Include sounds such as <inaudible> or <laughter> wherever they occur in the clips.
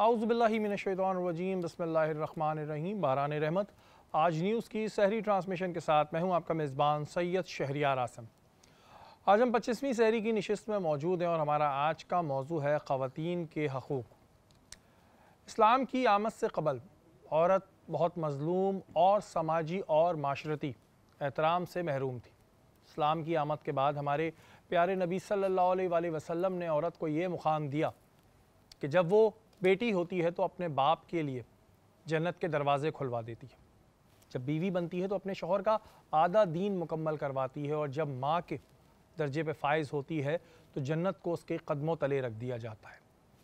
आउज़बिल्लिमिनशैदानरजीम बसमीम बारान रहमत आज न्यूज़ की शहरी ट्रांसमिशन के साथ मैं हूं आपका मेज़बान सैयद शहरियार आसम आज हम पच्चीसवीं शहरी की नशस्त में मौजूद हैं और हमारा आज का मौजू है ख़वान के हकूक़ इस्लाम की आमद से कबल औरत बहुत मज़लूम और समाजी और माशरती एहतराम से महरूम थी इस्लाम की आमद के बाद हमारे प्यारे नबी सल्ला वसम ने औरत को ये मुकाम दिया कि जब वो बेटी होती है तो अपने बाप के लिए जन्नत के दरवाजे खुलवा देती है जब बीवी बनती है तो अपने शोहर का आधा दीन मुकम्मल करवाती है और जब माँ के दर्जे पे फायज होती है तो जन्नत को उसके कदमों तले रख दिया जाता है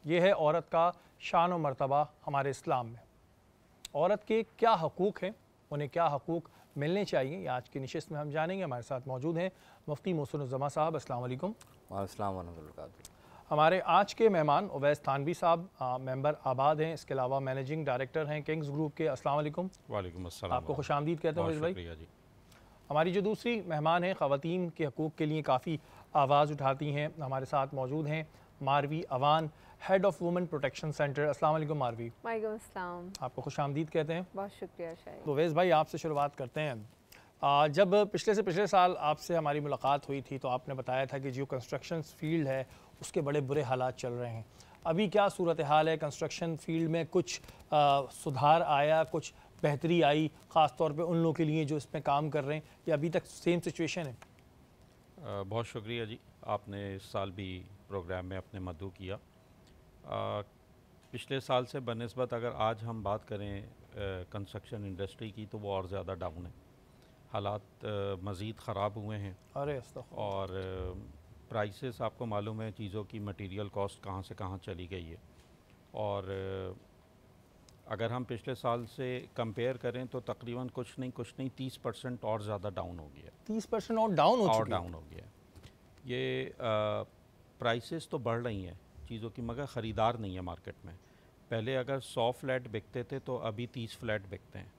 ये है औरत का शान व मरतबा हमारे इस्लाम में औरत के क्या हकूक़ हैं उन्हें क्या हकूक़ मिलने चाहिए आज की नशस्त में हम जानेंगे हमारे साथ मौजूद हैं मुफ्ती मोहसिन साहब असल वरम्ह वरक हमारे आज के मेहमान उवैस थानवी साहब मेंबर आबाद हैं इसके अलावा मैनेजिंग डायरेक्टर हैं किंग्स ग्रुप के अस्सलाम वालेकुम वालेकुम अस्सलाम आपको खुश आमदीद कहते हैं भाई जी हमारी जो दूसरी मेहमान हैं ख़वान के हकूक़ के लिए काफ़ी आवाज़ उठाती हैं हमारे साथ मौजूद हैं Marvi Awan head of women protection centre अस्सलाम वालेकुम मारवी वालेकुम आपको खुश आमदीद कहते हैं बहुत शुक्रिया शायद तो वेज़ भाई आपसे शुरुआत करते हैं आ, जब पिछले से पिछले साल आपसे हमारी मुलाकात हुई थी तो आपने बताया था कि जियो कंस्ट्रक्शन फील्ड है उसके बड़े बुरे हालात चल रहे हैं अभी क्या सूरत हाल है कंस्ट्रक्शन फील्ड में कुछ आ, सुधार आया कुछ बेहतरी आई ख़ास तौर पे उन लोगों के लिए जो इसमें काम कर रहे हैं या अभी तक सेम सिचुएशन है बहुत शुक्रिया जी आपने इस साल भी प्रोग्राम में अपने मधु किया आ, पिछले साल से बनस्बत अगर आज हम बात करें कंस्ट्रक्शन इंडस्ट्री की तो वो और ज़्यादा डाउन है हालात मज़ीद ख़राब हुए हैं अरे और प्राइसेस आपको मालूम है चीज़ों की मटेरियल कॉस्ट कहाँ से कहाँ चली गई है और अगर हम पिछले साल से कंपेयर करें तो तकरीबन कुछ नहीं कुछ नहीं तीस परसेंट और ज़्यादा डाउन हो गया तीस परसेंट और डाउन और डाउन हो गया ये प्राइसेस तो बढ़ रही हैं चीज़ों की मगर ख़रीदार नहीं है मार्केट में पहले अगर सौ फ्लैट बिकते थे तो अभी तीस फ्लैट बिकते हैं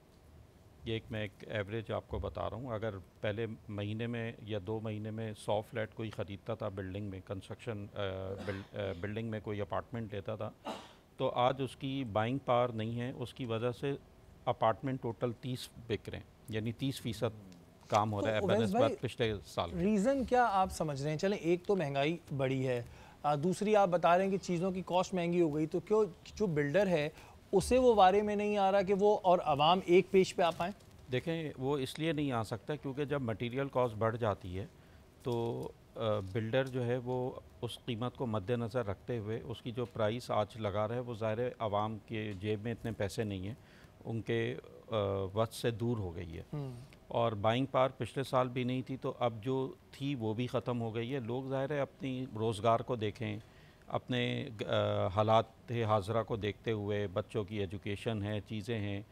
ये एक मैं एक एवरेज आपको बता रहा हूँ अगर पहले महीने में या दो महीने में सौ फ्लैट कोई ख़रीदता था बिल्डिंग में कंस्ट्रक्शन बिल्डिंग में कोई अपार्टमेंट लेता था तो आज उसकी बाइंग पावर नहीं है उसकी वजह से अपार्टमेंट टोटल तीस बिक रहे हैं यानी तीस फीसद काम हो तो रहा है तो पिछले साल रीज़न क्या आप समझ रहे हैं चलें एक तो महंगाई बढ़ी है दूसरी आप बता रहे हैं कि चीज़ों की कॉस्ट महंगी हो गई तो क्यों जो बिल्डर है उसे वो वारे में नहीं आ रहा कि वो और आवाम एक पेज पे आ पाएँ देखें वो इसलिए नहीं आ सकता क्योंकि जब मटेरियल कॉस्ट बढ़ जाती है तो बिल्डर जो है वो उस कीमत को मद्देनज़र रखते हुए उसकी जो प्राइस आज लगा रहा है वो ज़ाहिर आवाम के जेब में इतने पैसे नहीं हैं उनके वक्त से दूर हो गई है हम्म। और बाइंग पार पिछले साल भी नहीं थी तो अब जो थी वो भी ख़त्म हो गई है लोग ज़ाहिर है अपनी रोज़गार को देखें अपने हालात हाजरा को देखते हुए बच्चों की एजुकेशन है चीज़ें हैं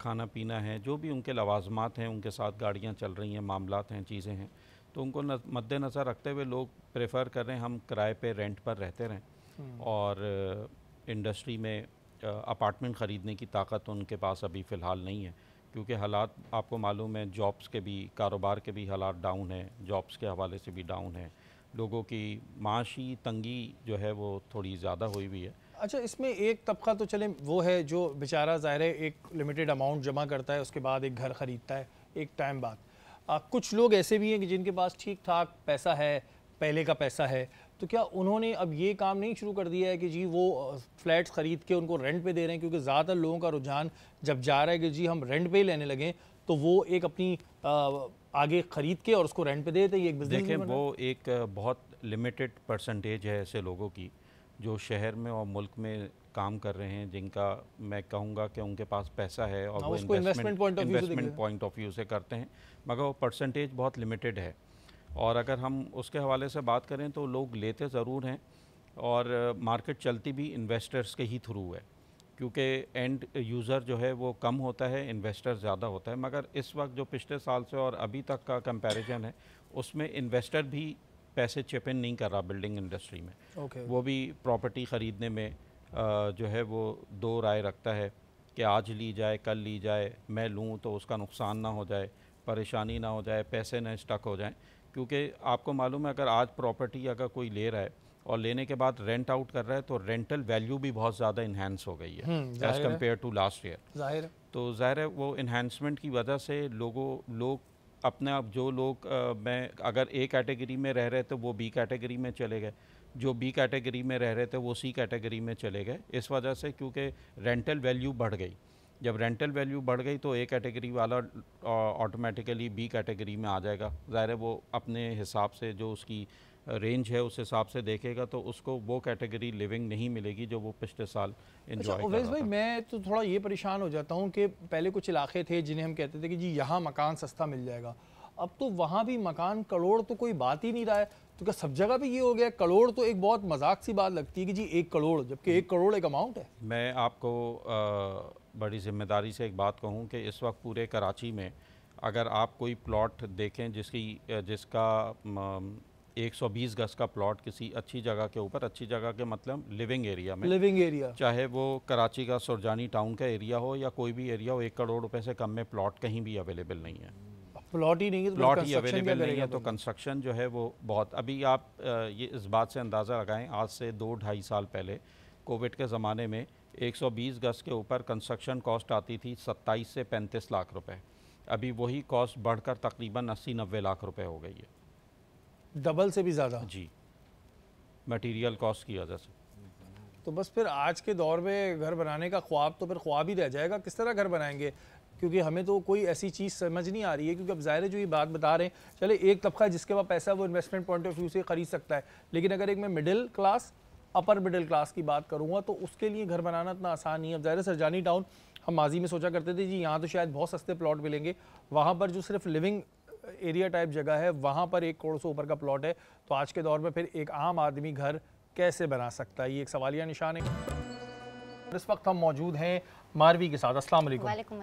खाना पीना है जो भी उनके लवाजमात हैं उनके साथ गाड़ियाँ चल रही हैं मामला हैं चीज़ें हैं तो उनको मद्देनज़र रखते हुए लोग प्रेफर कर रहे हैं हम किराए पे रेंट पर रहते रहें हम्म। और इंडस्ट्री में अपार्टमेंट ख़रीदने की ताकत उनके पास अभी फ़िलहाल नहीं है क्योंकि हालात आपको मालूम है जॉब्स के भी कारोबार के भी हालात डाउन हैं जॉब्स के हवाले से भी डाउन है लोगों की माशी तंगी जो है वो थोड़ी ज़्यादा हुई हुई है अच्छा इसमें एक तबका तो चले वो है जो बेचारा ज़ाहिर है एक लिमिटेड अमाउंट जमा करता है उसके बाद एक घर ख़रीदता है एक टाइम बाद आ, कुछ लोग ऐसे भी हैं कि जिनके पास ठीक ठाक पैसा है पहले का पैसा है तो क्या उन्होंने अब ये काम नहीं शुरू कर दिया है कि जी वो फ्लैट्स ख़रीद के उनको रेंट पे दे रहे हैं क्योंकि ज़्यादातर लोगों का रुझान जब जा रहा है कि जी हम रेंट पे ही लेने लगें तो वो एक अपनी आ, आगे खरीद के और उसको रेंट पे दे देते ये एक बिजनेस देखें वो एक बहुत लिमिटेड परसेंटेज है ऐसे लोगों की जो शहर में और मुल्क में काम कर रहे हैं जिनका मैं कहूँगा कि उनके पास पैसा है और हाँ, वो investment investment point of view से करते हैं मगर वो परसेंटेज बहुत लिमिटेड है और अगर हम उसके हवाले से बात करें तो लोग लेते ज़रूर हैं और मार्केट चलती भी इन्वेस्टर्स के ही थ्रू है क्योंकि एंड यूज़र जो है वो कम होता है इन्वेस्टर ज़्यादा होता है मगर इस वक्त जो पिछले साल से और अभी तक का कंपैरिजन है उसमें इन्वेस्टर भी पैसे चिप इन नहीं कर रहा बिल्डिंग इंडस्ट्री में okay. वो भी प्रॉपर्टी ख़रीदने में आ, जो है वो दो राय रखता है कि आज ली जाए कल ली जाए मैं लूँ तो उसका नुकसान ना हो जाए परेशानी ना हो जाए पैसे ना स्टक हो जाएँ क्योंकि आपको मालूम है अगर आज प्रॉपर्टी अगर कोई ले रहा है और लेने के बाद रेंट आउट कर रहा है तो रेंटल वैल्यू भी बहुत ज़्यादा इन्हेंस हो गई है as compare to last year ज़ाहिर तो ज़ाहिर है वो इन्हेंसमेंट की वजह से लोगों लोग अपने आप जो लोग मैं अगर ए कैटेगरी में रह रहे थे वो बी कैटेगरी में चले गए जो बी कैटेगरी में रह रहे थे वो सी कैटेगरी में चले गए इस वजह से क्योंकि रेंटल वैल्यू बढ़ गई जब रेंटल वैल्यू बढ़ गई तो ए कैटेगरी वाला ऑटोमेटिकली बी कैटेगरी में आ जाएगा ज़ाहिर है वो अपने हिसाब से जो उसकी रेंज है उस हिसाब से देखेगा तो उसको वो कैटेगरी लिविंग नहीं मिलेगी जो वो पिछले साल इन्जॉय अच्छा, भाई मैं तो थोड़ा ये परेशान हो जाता हूँ कि पहले कुछ इलाके थे जिन्हें हम कहते थे कि जी यहाँ मकान सस्ता मिल जाएगा अब तो वहाँ भी मकान करोड़ तो कोई बात ही नहीं रहा है तो क्या सब जगह भी ये हो गया करोड़ तो एक बहुत मजाक सी बात लगती है कि जी एक करोड़ जबकि एक करोड़ एक अमाउंट है मैं आपको बड़ी जिम्मेदारी से एक बात कहूँ कि इस वक्त पूरे कराची में अगर आप कोई प्लॉट देखें जिसकी जिसका 120 गज का प्लॉट किसी अच्छी जगह के ऊपर अच्छी जगह के मतलब लिविंग एरिया में लिविंग एरिया चाहे वो कराची का सुरजानी टाउन का एरिया हो या कोई भी एरिया हो एक करोड़ रुपए से कम में प्लॉट कहीं भी अवेलेबल नहीं है प्लॉट ही नहीं है प्लॉट तो ही अवेलेबल नहीं है तो कंस्ट्रक्शन जो है वो बहुत अभी आप ये इस बात से अंदाज़ा लगाएं आज से दो ढाई साल पहले कोविड के ज़माने में 120 गज के ऊपर कंस्ट्रक्शन कॉस्ट आती थी 27 से 35 लाख रुपए अभी वही कॉस्ट बढ़कर तकरीबन 80 नब्बे लाख रुपए हो गई है डबल से भी ज़्यादा जी मटेरियल कॉस्ट की वजह से तो बस फिर आज के दौर में घर बनाने का ख्वाब तो फिर ख्वाब ही रह जाएगा किस तरह घर बनाएंगे क्योंकि हमें तो कोई ऐसी चीज़ समझ नहीं आ रही है क्योंकि अब ज़ाहिर जो ये बात बता रहे हैं चले एक तबका जिसके पास पैसा वो इन्वेस्टमेंट पॉइंट ऑफ व्यू से ख़रीद सकता है लेकिन अगर एक मैं middle class upper middle class की बात करूँगा तो उसके लिए घर बनाना इतना आसान नहीं है अब ज़ाहिर सरजानी टाउन हम माजी में सोचा करते थे जी यहाँ तो शायद बहुत सस्ते प्लॉट मिलेंगे वहाँ पर जो सिर्फ लिविंग एरिया टाइप जगह है वहाँ पर एक करोड़ से ऊपर का प्लॉट है तो आज के दौर में फिर एक आम आदमी घर कैसे बना सकता है ये एक सवालिया निशान है इस वक्त हम मौजूद हैं मारवी के साथ अस्सलाम वालेकुम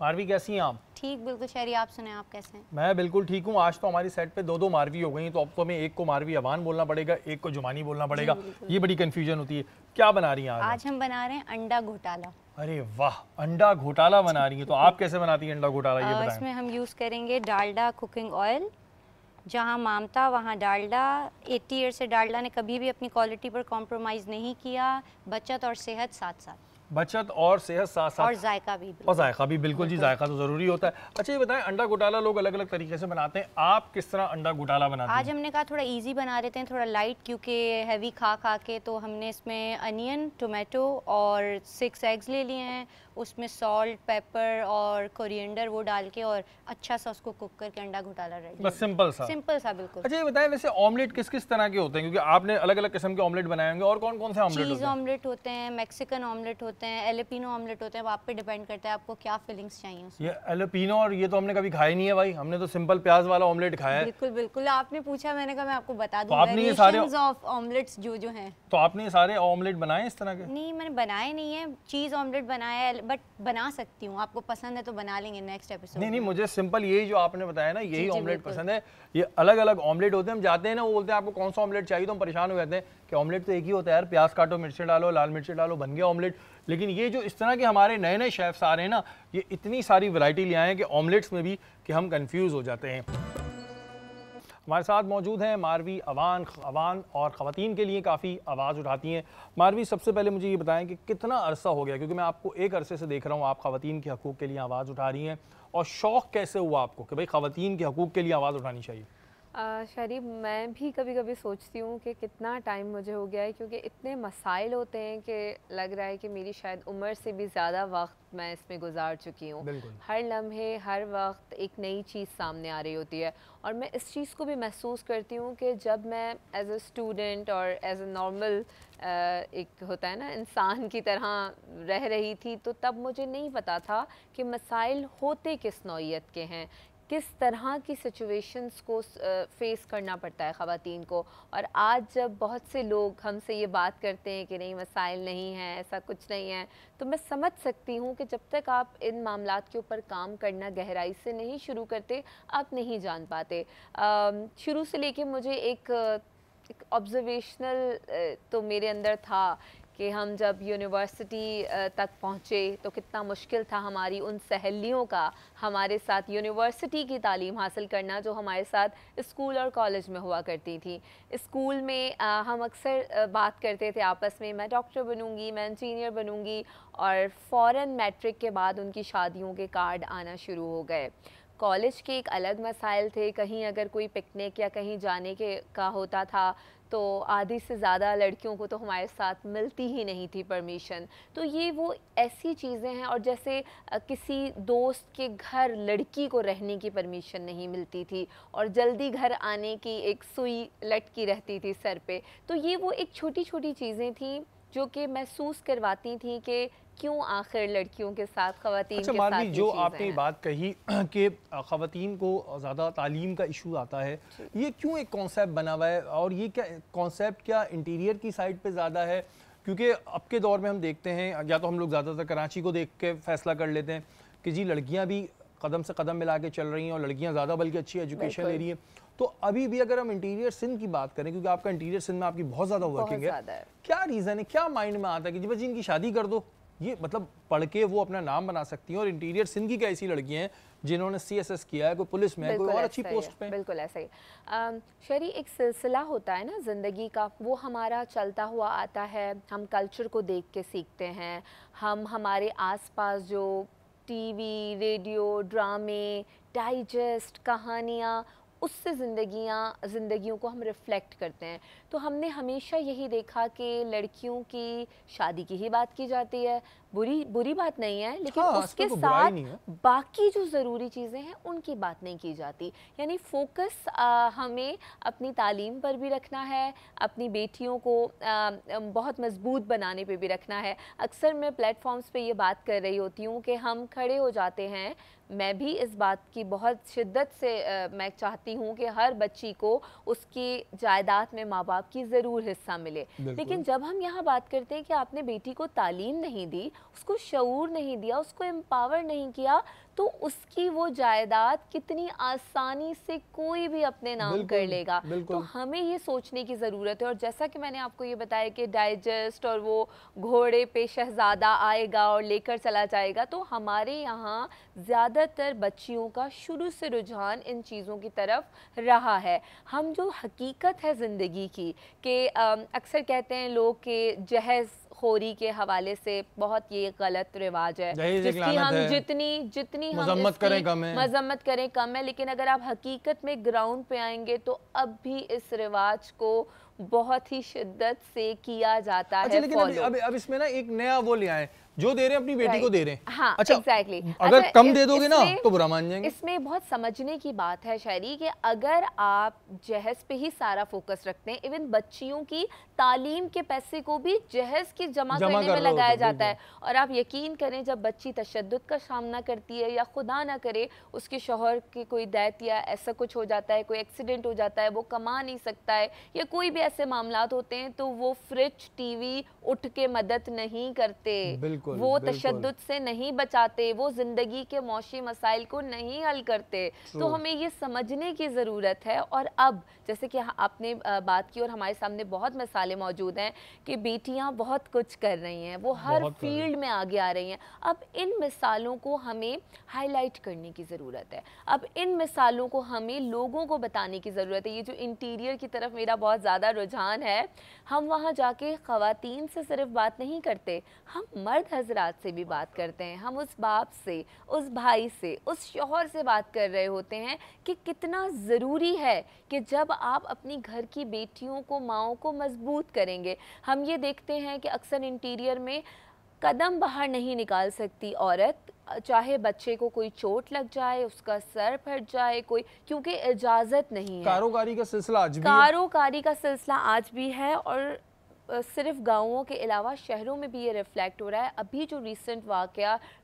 मारवी कैसी हैं आप ठीक बिल्कुल शहरी आप सुने आप कैसे हैं मैं बिल्कुल ठीक हूँ आज तो हमारी सेट पे दो दो मारवी हो गई तो अब तो हमें एक को मारवी अवान बोलना पड़ेगा एक को जुमानी बोलना पड़ेगा ये बड़ी कन्फ्यूजन होती है क्या बना रही है आज हम बना रहे हैं अंडा घोटाला अरे वाह अंडा घोटाला बना रही है तो आप कैसे बनाती हैं अंडा घोटाला ये इसमें हम यूज़ करेंगे डालडा कुकिंग ऑयल जहाँ मामता वहाँ डालडा एट्टी ईयर से डालडा ने कभी भी अपनी क्वालिटी पर कॉम्प्रोमाइज़ नहीं किया बचत और सेहत साथ साथ बचत और सेहत साथ साथ और जायका भी और जायका भी बिल्कुल जी जायका तो ज़रूरी होता है अच्छा ये बताएं अंडा घोटाला लोग अलग अलग तरीके से बनाते हैं आप किस तरह अंडा घोटाला बनाते हैं आज हमने कहा थोड़ा इजी बना देते हैं थोड़ा लाइट क्योंकि हैवी खा खा के तो हमने इसमें अनियन टोमेटो और सिक्स एग्स ले लिए हैं उसमें सॉल्ट पेपर और कोरिएंडर वो डाल के और अच्छा सा उसको कुक करके अंडा घोटाला रेडी बस सिंपल सा सिंपल सा बिल्कुल अच्छा ये बताएं वैसे ऑमलेट किस किस तरह के होते हैं क्योंकि आपने अलग अलग किस्म के ऑमलेट बनाए होंगे और कौन कौन से ऑमलेट चीज़ ऑमलेट होते हैं मैक्सिकन ऑमलेट होते हैं एलोपिनो ऑमलेट होते हैं आप पे डिपेंड करता है आपको क्या फीलिंग्स चाहिए ये एलोपिनो और ये तो हमने कभी खाए नहीं है भाई हमने तो सिंपल प्याज वाला ऑमलेट खाया है बिल्कुल बिल्कुल आपने पूछा मैंने कहा मैं आपको बता दूं तो आपने ये सारे ऑफ ऑमलेट्स जो जो हैं तो आपने सारे ऑमलेट बनाए इस तरह के नहीं मैंने बनाए नहीं है चीज़ ऑमलेट बनाया है बट बना सकती हूँ आपको पसंद है तो बना लेंगे नेक्स्ट एपिसोड नहीं नहीं मुझे सिंपल यही जो आपने बताया ना यही ऑमलेट पसंद है ये अलग अलग ऑमलेट होते हैं हम जाते हैं ना वो बोलते हैं आपको कौन सा ऑमलेट चाहिए तो हम परेशान हो जाते हैं कि ऑमलेट तो एक ही होता है यार प्याज काटो मिर्चे डालो लाल मिर्चे डालो बन गया ऑमलेट लेकिन ये जो इस तरह के हमारे नए नए शेफ्स आ रहे हैं ना ये इतनी सारी वरायटी ले आए हैं कि ऑमलेट्स में भी कि हम कन्फ्यूज हो जाते हैं हमारे साथ मौजूद हैं मारवी अवान अवान और ख़वान के लिए काफ़ी आवाज़ उठाती हैं मारवी सबसे पहले मुझे ये बताएं कि कितना अरसा हो गया क्योंकि मैं आपको एक अरसे से देख रहा हूँ आप खातन के हकूक़ के लिए आवाज़ उठा रही हैं और शौक़ कैसे हुआ आपको कि भाई ख़वान के हकूक़ के लिए आवाज़ उठानी चाहिए शरीफ मैं भी कभी कभी सोचती हूँ कि कितना टाइम मुझे हो गया है क्योंकि इतने मसाइल होते हैं कि लग रहा है कि मेरी शायद उम्र से भी ज़्यादा वक्त मैं इसमें गुजार चुकी हूँ हर लम्हे हर वक्त एक नई चीज़ सामने आ रही होती है और मैं इस चीज़ को भी महसूस करती हूँ कि जब मैं एज अ स्टूडेंट और एज अ नॉर्मल एक होता है ना इंसान की तरह रह रही थी तो तब मुझे नहीं पता था कि मसाइल होते किस नौीयत के हैं किस तरह की सिचुएशंस को फेस करना पड़ता है ख़वान को और आज जब बहुत से लोग हमसे ये बात करते हैं कि नहीं मसाइल नहीं हैं ऐसा कुछ नहीं है तो मैं समझ सकती हूँ कि जब तक आप इन मामला के ऊपर काम करना गहराई से नहीं शुरू करते आप नहीं जान पाते शुरू से लेके मुझे एक ऑब्जर्वेशनल तो मेरे अंदर था कि हम जब यूनिवर्सिटी तक पहुँचे तो कितना मुश्किल था हमारी उन सहेलियों का हमारे साथ यूनिवर्सिटी की तालीम हासिल करना जो हमारे साथ स्कूल और कॉलेज में हुआ करती थी स्कूल में आ, हम अक्सर बात करते थे आपस में मैं डॉक्टर बनूंगी मैं इंजीनियर बनूंगी और फ़ौर मैट्रिक के बाद उनकी शादियों के कार्ड आना शुरू हो गए कॉलेज के एक अलग मसाइल थे कहीं अगर कोई पिकनिक या कहीं जाने के का होता था तो आधी से ज़्यादा लड़कियों को तो हमारे साथ मिलती ही नहीं थी परमिशन तो ये वो ऐसी चीज़ें हैं और जैसे किसी दोस्त के घर लड़की को रहने की परमिशन नहीं मिलती थी और जल्दी घर आने की एक सुई लटकी रहती थी सर पे तो ये वो एक छोटी छोटी चीज़ें थी जो कि महसूस करवाती थी कि क्यों आखिर लड़कियों के साथ खातन अच्छा, के साथ जो आपने बात कही <clears throat> कि खातन को ज़्यादा तालीम का इशू आता है ये क्यों एक कॉन्सेप्ट बना हुआ है और ये क्या कॉन्सेप्ट क्या इंटीरियर की साइड पे ज़्यादा है क्योंकि अब के दौर में हम देखते हैं या तो हम लोग ज़्यादातर कराची को देख के फैसला कर लेते हैं कि जी लड़कियाँ भी कदम से कदम मिला के चल रही हैं और लड़कियाँ ज़्यादा बल्कि अच्छी एजुकेशन ले रही हैं तो अभी भी अगर हम इंटीरियर सिंध की बात करें क्योंकि आपका इंटीरियर सिंध में आपकी बहुत ज़्यादा वर्किंग है क्या रीज़न है क्या माइंड में आता है कि जी बस इनकी शादी कर दो ये मतलब पढ़ के वो अपना नाम बना सकती हैं और इंटीरियर सिंध की ऐसी लड़की हैं जिन्होंने सी एस एस किया है कोई पुलिस में कोई और अच्छी पोस्ट पे बिल्कुल ऐसा ही शरी एक सिलसिला होता है ना ज़िंदगी का वो हमारा चलता हुआ आता है हम कल्चर को देख के सीखते हैं हम हमारे आसपास जो टीवी रेडियो ड्रामे डाइजेस्ट कहानियाँ उससे ज़िंदियाँ ज़िंदगियों को हम रिफ़्लेक्ट करते हैं तो हमने हमेशा यही देखा कि लड़कियों की शादी की ही बात की जाती है बुरी बुरी बात नहीं है लेकिन हाँ, उसके तो साथ बाकी जो ज़रूरी चीज़ें हैं उनकी बात नहीं की जाती यानी फोकस आ, हमें अपनी तालीम पर भी रखना है अपनी बेटियों को आ, बहुत मजबूत बनाने पे भी रखना है अक्सर मैं प्लेटफॉर्म्स पे ये बात कर रही होती हूँ कि हम खड़े हो जाते हैं मैं भी इस बात की बहुत शिद्दत से आ, मैं चाहती हूँ कि हर बच्ची को उसकी जायदाद में माँ बाप की ज़रूर हिस्सा मिले लेकिन जब हम यहाँ बात करते हैं कि आपने बेटी को तालीम नहीं दी उसको शूर नहीं दिया उसको एम्पावर नहीं किया तो उसकी वो जायदाद कितनी आसानी से कोई भी अपने नाम कर लेगा तो हमें ये सोचने की ज़रूरत है और जैसा कि मैंने आपको ये बताया कि डाइजेस्ट और वो घोड़े पे शहज़ादा आएगा और लेकर चला जाएगा तो हमारे यहाँ ज़्यादातर बच्चियों का शुरू से रुझान इन चीज़ों की तरफ रहा है हम जो हकीकत है ज़िंदगी की कि अक्सर कहते हैं लोग के जहेज़ खोरी के हवाले से बहुत ये गलत रिवाज है जिसकी हम है। जितनी जितनी हम करें कम है मजम्मत करें कम है लेकिन अगर आप हकीकत में ग्राउंड पे आएंगे तो अब भी इस रिवाज को बहुत ही शिद्दत से किया जाता अच्छा, है लेकिन अभी, अभी, अभी इसमें ना एक नया वो लिया है जो दे रहे हैं अपनी बेटी right. को दे रहे हैं हाँ अच्छा exactly. अगर अच्छा, कम इस, दे दोगे ना तो बुरा मान जाएंगे इसमें बहुत समझने की बात है शायरी कि अगर आप जहेज पे ही सारा फोकस रखते हैं इवन बच्चियों की तालीम के पैसे को भी जहेज की जमा, जमा करने कर में लगाया जाता है और आप यकीन करें जब बच्ची तशद का सामना करती है या खुदा ना करे उसके शोहर की कोई दैत या ऐसा कुछ हो जाता है कोई एक्सीडेंट हो जाता है वो कमा नहीं सकता है या कोई भी ऐसे मामला होते हैं तो वो फ्रिज टीवी उठ के मदद नहीं करते बिल्कुल, वो तशद से नहीं बचाते वो जिंदगी के मौसी मसाइल को नहीं हल करते तो हमें ये समझने की ज़रूरत है और अब जैसे कि आपने बात की और हमारे सामने बहुत मिसालें मौजूद हैं कि बेटियां बहुत कुछ कर रही हैं वो हर फील्ड में आगे आ रही हैं अब इन मिसालों को हमें हाईलाइट करने की ज़रूरत है अब इन मिसालों को हमें लोगों को बताने की ज़रूरत है ये जो इंटीरियर की तरफ मेरा बहुत ज़्यादा रुझान है हम वहाँ जाके ख़वातीन से सिर्फ बात नहीं करते हम मर्द हजरात से भी बात करते हैं हम उस बाप से उस भाई से उस शोहर से बात कर रहे होते हैं कि कितना ज़रूरी है कि जब आप अपनी घर की बेटियों को माओ को मजबूत करेंगे हम ये देखते हैं कि अक्सर इंटीरियर में कदम बाहर नहीं निकाल सकती औरत चाहे बच्चे को कोई चोट लग जाए उसका सर फट जाए कोई क्योंकि इजाज़त नहीं है कारोकारी का सिलसिला आज भी कारोकारी का सिलसिला आज भी है और सिर्फ गाँवों के अलावा शहरों में भी ये रिफ्लेक्ट हो रहा है अभी जो रिसेंट वाक़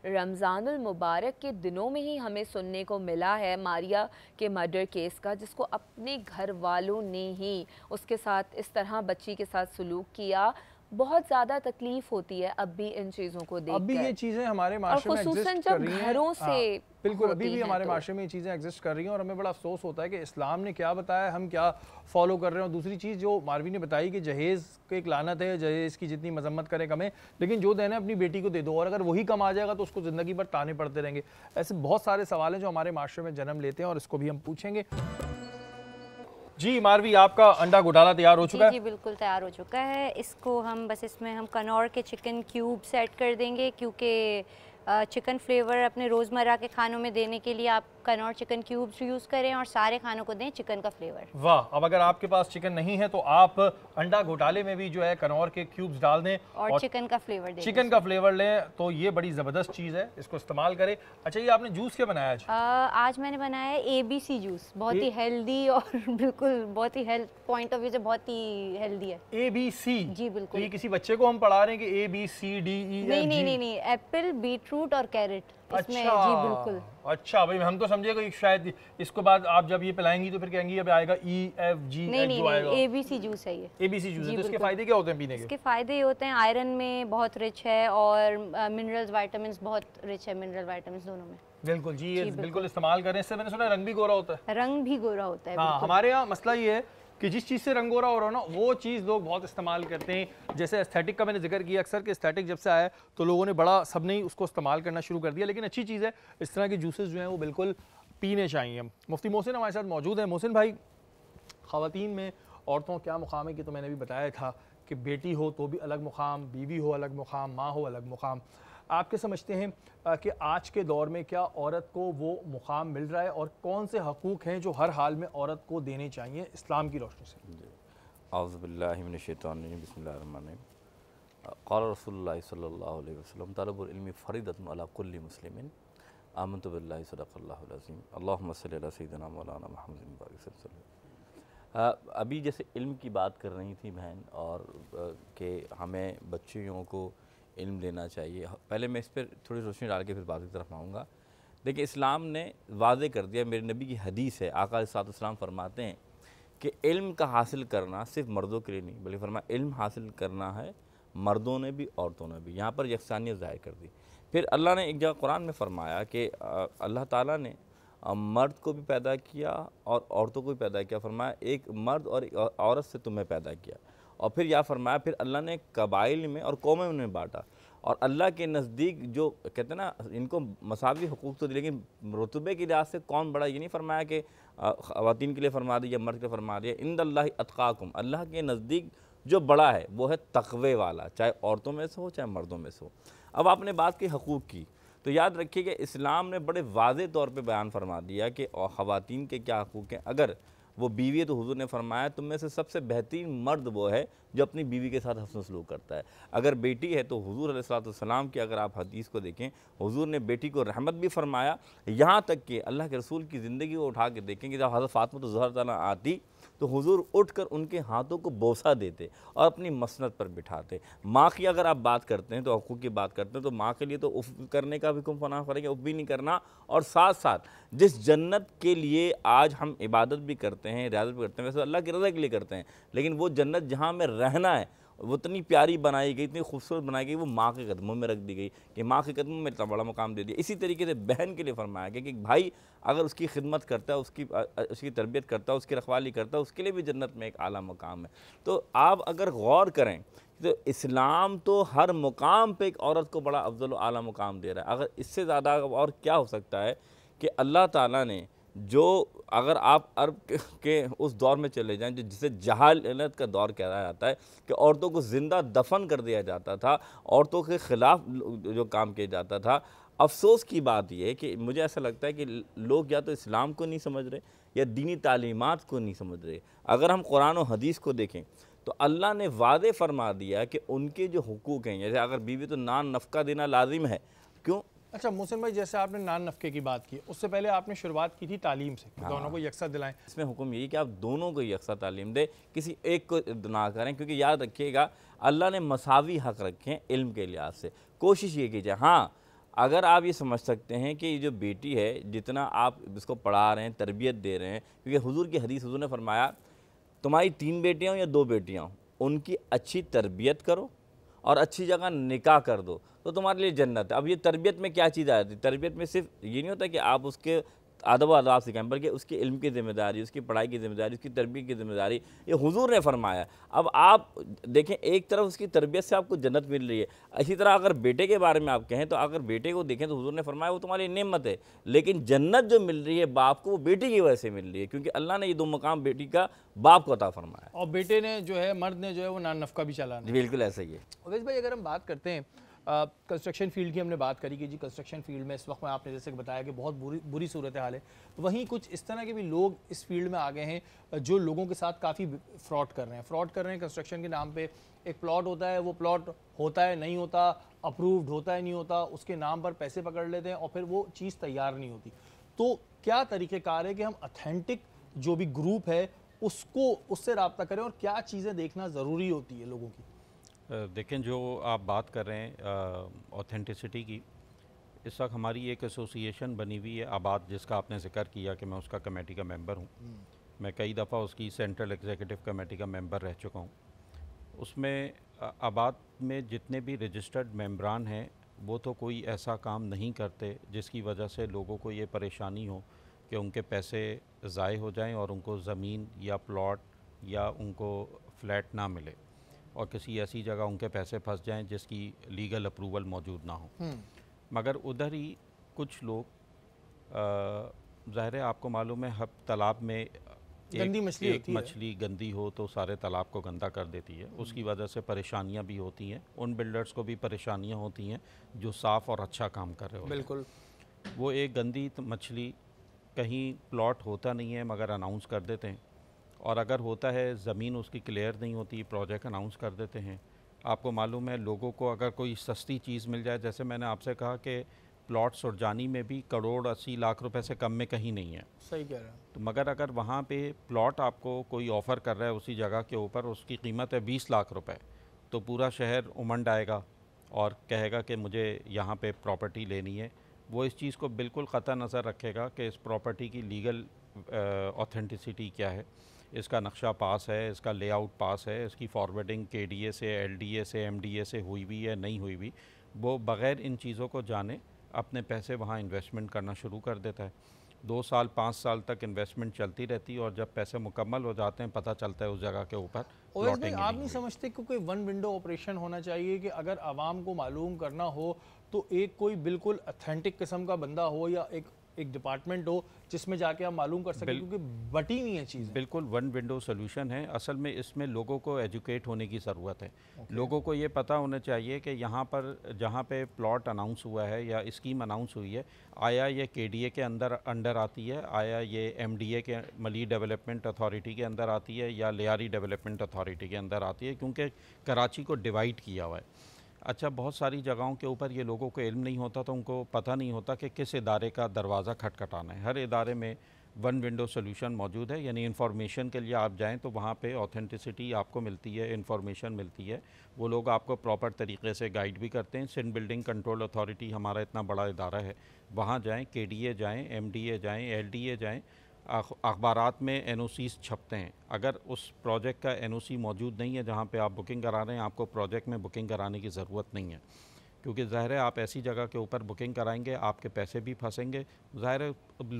रमज़ान मुबारक के दिनों में ही हमें सुनने को मिला है मारिया के मर्डर केस का जिसको अपने घर वालों ने ही उसके साथ इस तरह बच्ची के साथ सलूक किया बहुत ज्यादा तकलीफ होती है अब भी इन चीजों को देख अभी ये चीजें हमारे में कर रही घरों हाँ, से बिल्कुल अभी भी हमारे तो। माशरे में ये चीजें एग्जिस्ट कर रही हैं और हमें बड़ा अफसोस होता है कि इस्लाम ने क्या बताया हम क्या फॉलो कर रहे हैं और दूसरी चीज जो मारवी ने बताई कि जहेज को एक लानत है जहेज की जितनी मजम्मत करें कमें लेकिन जो देना है अपनी बेटी को दे दो और अगर वही कम आ जाएगा तो उसको जिंदगी भर ताने पड़ते रहेंगे ऐसे बहुत सारे सवाल हैं जो हमारे माशरे में जन्म लेते हैं और इसको भी हम पूछेंगे जी मारवी आपका अंडा घोटाला तैयार हो चुका है जी बिल्कुल तैयार हो चुका है इसको हम बस इसमें हम कनौर के चिकन क्यूब सेट कर देंगे क्योंकि चिकन फ्लेवर अपने रोज़मर्रा के खानों में देने के लिए आप कनौर चिकन क्यूब्स यूज़ करें और सारे खानों को दें चिकन का फ्लेवर वाह अब अगर आपके पास चिकन नहीं है तो आप अंडा घोटाले में भी जो है कनौर के क्यूब्स डाल दें और, और चिकन का फ्लेवर दें चिकन का फ्लेवर लें तो ये बड़ी ज़बरदस्त चीज़ है इसको इस्तेमाल करें अच्छा ये आपने जूस क्या बनाया आज आ, आज मैंने बनाया है ए बी सी जूस बहुत ही हेल्दी और <laughs> बिल्कुल बहुत ही हेल्थ पॉइंट ऑफ व्यू से बहुत ही हेल्दी है ए बी सी जी बिल्कुल तो ये किसी बच्चे को हम पढ़ा रहे हैं कि A B C D E नहीं नहीं नहीं एप्पल बीटरूट फ्रूट और कैरेट अच्छा, जी बिल्कुल अच्छा भाई हम तो समझे शायद इसको बाद आप जब ये पिलाएंगी तो फिर कहेंगी अब आएगा ई एफ जी नहीं नहीं एबीसी जूस है ये एबीसी जूस है तो इसके फायदे क्या होते हैं पीने के इसके फायदे ये होते हैं आयरन में बहुत रिच है और मिनरल्स वाइटामिन बहुत रिच है मिनरल वाइटामिन दोनों में बिल्कुल जी, ये बिल्कुल इस्तेमाल करें इससे मैंने सुना रंग भी गोरा होता है रंग भी गोरा होता है हाँ, हमारे यहाँ मसला ये है कि जिस चीज़ से रंगोरा हो रहा हो ना वो चीज़ लोग बहुत इस्तेमाल करते हैं जैसे एस्थेटिक का मैंने जिक्र किया अक्सर कि एस्थेटिक जब से आया तो लोगों ने बड़ा सब ने ही उसको इस्तेमाल करना शुरू कर दिया लेकिन अच्छी चीज़ है इस तरह के जूसेस जो हैं वो बिल्कुल पीने चाहिए मुफ्ती मोहसिन हमारे साथ मौजूद है मोहसिन भाई ख़वान में औरतों क्या मुकाम है कि तो मैंने भी बताया था कि बेटी हो तो भी अलग मुकाम बीवी हो अलग मुकाम माँ हो अलग मुकाम आप क्या समझते हैं कि आज के दौर में क्या औरत को वो मुकाम मिल रहा है और कौन से हकूक़ हैं जो हर हाल में औरत को देने चाहिए इस्लाम की रोशनी से आज़बिल्लिमिनशैतानी बसमिल कौल रसोल्ला वसलम तलबिल्म अभी जैसे इल्म की बात कर रही थी बहन और के हमें बच्चियों को इल्म लेना चाहिए पहले मैं इस पर थोड़ी रोशनी डाल के फिर बात की तरफ आऊँगा देखिए इस्लाम ने वादे कर दिया मेरे नबी की हदीस है आका इस्लाम फरमाते हैं कि इल्म का हासिल करना सिर्फ मर्दों के लिए नहीं बल्कि फरमाया इल्म हासिल करना है मर्दों ने भी औरतों ने भी यहाँ पर यकसानियत ज़ाहिर कर दी फिर अल्लाह ने एक जगह कुरान में फ़रमाया कि अल्लाह ताला ने मर्द को भी पैदा किया और औरतों को भी पैदा किया फरमाया एक मर्द और एक औरत से तुम्हें पैदा किया और फिर या फरमाया फिर अल्लाह ने कबाइल में और कौमें उन्हें बांटा और अल्लाह के नज़दीक जो कहते हैं ना इनको मसावी हकूक़ तो दिए लेकिन रुतबे के लिहाज से कौन बड़ा ये नहीं फरमाया कि ख़वान के लिए फरमा दी या मर्द के लिए फरमा दिया इन अतकाकुम अल्लाह के नज़दीक जो बड़ा है वो है तकवे वाला चाहे औरतों में से हो चाहे मर्दों में से हो अब आपने बात की हकूक़ की तो याद रखिए कि इस्लाम ने बड़े वाज तौर पर बयान फरमा दिया कि ख़वान के क्या हकूक़ हैं अगर वो बीवी है तो हुजूर ने फरमाया तुम में से सबसे बेहतरीन मर्द वो है जो अपनी बीवी के साथ हसन सलूक करता है अगर बेटी है तो हुजूर सलाम की अगर आप हदीस को देखें हुजूर ने बेटी को रहमत भी फरमाया यहाँ तक कि अल्लाह के रसूल की ज़िंदगी को उठा के देखें कि जब हज़रत फातमत तो जहर आती तो हुजूर उठकर उनके हाथों को बोसा देते और अपनी मसनत पर बिठाते माँ की अगर आप बात करते हैं तो हकूक़ की बात करते हैं तो माँ के लिए तो उफ करने का भी फना फरेंगे उफ भी नहीं करना और साथ साथ जिस जन्नत के लिए आज हम इबादत भी करते हैं रियाजत भी करते हैं वैसे तो अल्लाह की रजा के लिए करते हैं लेकिन वो जन्नत जहाँ हमें रहना है वो इतनी प्यारी बनाई गई इतनी खूबसूरत बनाई गई वो माँ के कदमों में रख दी गई कि माँ के कदमों में इतना बड़ा मुकाम दे दिया इसी तरीके से बहन के लिए फरमाया गया कि भाई अगर उसकी खिदमत करता है उसकी उसकी तरबियत करता है उसकी रखवाली करता है उसके लिए भी जन्नत में एक आला मुकाम है तो आप अगर गौर करें तो इस्लाम तो हर मुकाम पर एक औरत को बड़ा अफजल आला मुकाम दे रहा है अगर इससे ज़्यादा और क्या हो सकता है कि अल्लाह ताला ने जो अगर आप अरब के उस दौर में चले जाएं जो जिसे जहालत का दौर कहा जाता है कि औरतों को ज़िंदा दफन कर दिया जाता था औरतों के ख़िलाफ़ जो काम किया जाता था अफसोस की बात यह है कि मुझे ऐसा लगता है कि लोग या तो इस्लाम को नहीं समझ रहे या दीनी तालीमत को नहीं समझ रहे अगर हम कुरान और हदीस को देखें तो अल्लाह ने वादे फरमा दिया कि उनके जो हकूक़ हैं जैसे अगर बीवी तो नान नफ़का देना लाजिम है क्यों अच्छा मोहसिन भाई जैसे आपने नान नफके की बात की उससे पहले आपने शुरुआत की थी तालीम से हाँ। दोनों को यकसा दिलाएं इसमें हुक्म यही कि आप दोनों को यकसा तालीम दें किसी एक को ना करें क्योंकि याद रखिएगा अल्लाह ने मसावी हक रखे हैं इल्म के लिहाज से कोशिश ये कीजिए हाँ अगर आप ये समझ सकते हैं कि ये जो बेटी है जितना आप इसको पढ़ा रहे हैं तरबियत दे रहे हैं क्योंकि हजूर की हदीस हुजूर ने फरमाया तुम्हारी तीन बेटियाँ या दो बेटियाँ उनकी अच्छी तरबियत करो और अच्छी जगह निकाह कर दो तो तुम्हारे लिए जन्नत है अब ये तरबियत में क्या चीज़ आ जाती है तरबियत में सिर्फ ये नहीं होता कि आप उसके अदब आदाब से बल्कि उसके इल्म की ज़िम्मेदारी उसकी पढ़ाई की ज़िम्मेदारी उसकी तरबियत की ज़िम्मेदारी ये हुजूर ने फरमाया अब आप देखें एक तरफ उसकी तरबियत से आपको जन्नत मिल रही है इसी तरह अगर बेटे के बारे में आप कहें तो अगर बेटे को देखें तो हुजूर ने फरमाया वो तुम्हारी नेमत है लेकिन जन्नत जो मिल रही है बाप को वो बेटी की वजह से मिल रही है क्योंकि अल्लाह ने ये दो मकाम बेटी का बाप को अता फरमाया और बेटे ने जो है मर्द ने जो है वो नान नफका भी चलाना बिल्कुल ऐसा ही है अवैस भाई अगर हम बात करते हैं कंस्ट्रक्शन फील्ड की हमने बात करी कि जी कंस्ट्रक्शन फील्ड में इस वक्त में आपने जैसे बताया कि बहुत बुरी बुरी सूरत हाल है तो वहीं कुछ इस तरह के भी लोग इस फील्ड में आ गए हैं जो लोगों के साथ काफ़ी फ्रॉड कर रहे हैं फ्रॉड कर रहे हैं कंस्ट्रक्शन के नाम पर एक प्लॉट होता है वो प्लॉट होता है नहीं होता अप्रूव्ड होता है नहीं होता उसके नाम पर पैसे पकड़ लेते हैं और फिर वो चीज़ तैयार नहीं होती तो क्या तरीक़ेकार है कि हम अथेंटिक जो भी ग्रुप है उसको उससे रबता करें और क्या चीज़ें देखना ज़रूरी होती है लोगों की देखें जो आप बात कर रहे हैं ऑथेंटिसिटी की इस वक्त हमारी एक एसोसिएशन बनी हुई है आबाद जिसका आपने जिक्र किया कि मैं उसका कमेटी का मेंबर हूँ हम्म। मैं कई दफ़ा उसकी सेंट्रल एग्जीक्यूटिव कमेटी का मेंबर रह चुका हूँ उसमें आबाद में जितने भी रजिस्टर्ड मेंबरान हैं वो तो कोई ऐसा काम नहीं करते जिसकी वजह से लोगों को ये परेशानी हो कि उनके पैसे ज़ाय हो जाएँ और उनको ज़मीन या प्लॉट या उनको फ्लैट ना मिले और किसी ऐसी जगह उनके पैसे फंस जाएं जिसकी लीगल अप्रूवल मौजूद ना हो हम्म। मगर उधर ही कुछ लोग ज़ाहिर है आपको मालूम है हब तालाब में गंदी मछली एक मछली गंदी हो तो सारे तालाब को गंदा कर देती है हम्म। उसकी वजह से परेशानियां भी होती हैं उन बिल्डर्स को भी परेशानियां होती हैं जो साफ़ और अच्छा काम कर रहे हो बिल्कुल वो एक गंदी मछली कहीं प्लॉट होता नहीं है मगर अनाउंस कर देते हैं और अगर होता है ज़मीन उसकी क्लियर नहीं होती प्रोजेक्ट अनाउंस कर देते हैं आपको मालूम है लोगों को अगर कोई सस्ती चीज़ मिल जाए जैसे मैंने आपसे कहा कि प्लॉट सुरजानी में भी करोड़ अस्सी लाख रुपए से कम में कहीं नहीं है सही कह रहे हैं तो मगर अगर वहाँ पे प्लॉट आपको कोई ऑफ़र कर रहा है उसी जगह के ऊपर उसकी कीमत है बीस लाख रुपए तो पूरा शहर उमंड आएगा और कहेगा कि मुझे यहाँ पे प्रॉपर्टी लेनी है वो इस चीज़ को बिल्कुल ख़ता नज़र रखेगा कि इस प्रॉपर्टी की लीगल ऑथेंटिसिटी क्या है इसका नक्शा पास है इसका लेआउट पास है इसकी फॉरवर्डिंग के डी ए से एल डी ए से एम डी ए से हुई भी या नहीं हुई भी वो बग़ैर इन चीज़ों को जाने अपने पैसे वहाँ इन्वेस्टमेंट करना शुरू कर देता है दो साल पाँच साल तक इन्वेस्टमेंट चलती रहती है और जब पैसे मुकम्मल हो जाते हैं पता चलता है उस जगह के ऊपर और आप नहीं, नहीं समझते कि कोई वन विंडो ऑपरेशन होना चाहिए कि अगर आवाम को मालूम करना हो तो एक कोई बिल्कुल अथेंटिक किस्म का बंदा हो या एक एक डिपार्टमेंट हो जिसमें जाके आप मालूम कर सकें क्योंकि बटी हुई है चीज़ बिल्कुल वन विंडो सोल्यूशन है असल में इसमें लोगों को एजुकेट होने की ज़रूरत है लोगों को ये पता होना चाहिए कि यहाँ पर जहाँ पे प्लॉट अनाउंस हुआ है या स्कीम अनाउंस हुई है आया ये के के अंदर अंडर आती है आया ये एम के मली डेवलपमेंट अथॉरिटी के अंदर आती है या लियारी डेवलपमेंट अथॉरिटी के अंदर आती है क्योंकि कराची को डिवाइड किया हुआ है अच्छा बहुत सारी जगहों के ऊपर ये लोगों को इल्म नहीं होता तो उनको पता नहीं होता कि किस इदारे का दरवाज़ा खटखटाना है हर इदारे में वन विंडो सोल्यूशन मौजूद है यानी इन्फॉर्मेशन के लिए आप जाएं तो वहाँ पे ऑथेंटिसिटी आपको मिलती है इन्फॉर्मेशन मिलती है वो लोग आपको प्रॉपर तरीके से गाइड भी करते हैं सिंध बिल्डिंग कंट्रोल अथॉरिटी हमारा इतना बड़ा इदारा है वहाँ जाएँ के डी ए जाएँ एम डी ए जाएँ एल डी ए जाएँ अखबार में एन छपते हैं अगर उस प्रोजेक्ट का एन मौजूद नहीं है जहाँ पर आप बुकिंग करा रहे हैं आपको प्रोजेक्ट में बुकिंग कराने की ज़रूरत नहीं है क्योंकि ज़ाहिर है आप ऐसी जगह के ऊपर बुकिंग कराएंगे आपके पैसे भी फंसेंगे ज़ाहिर है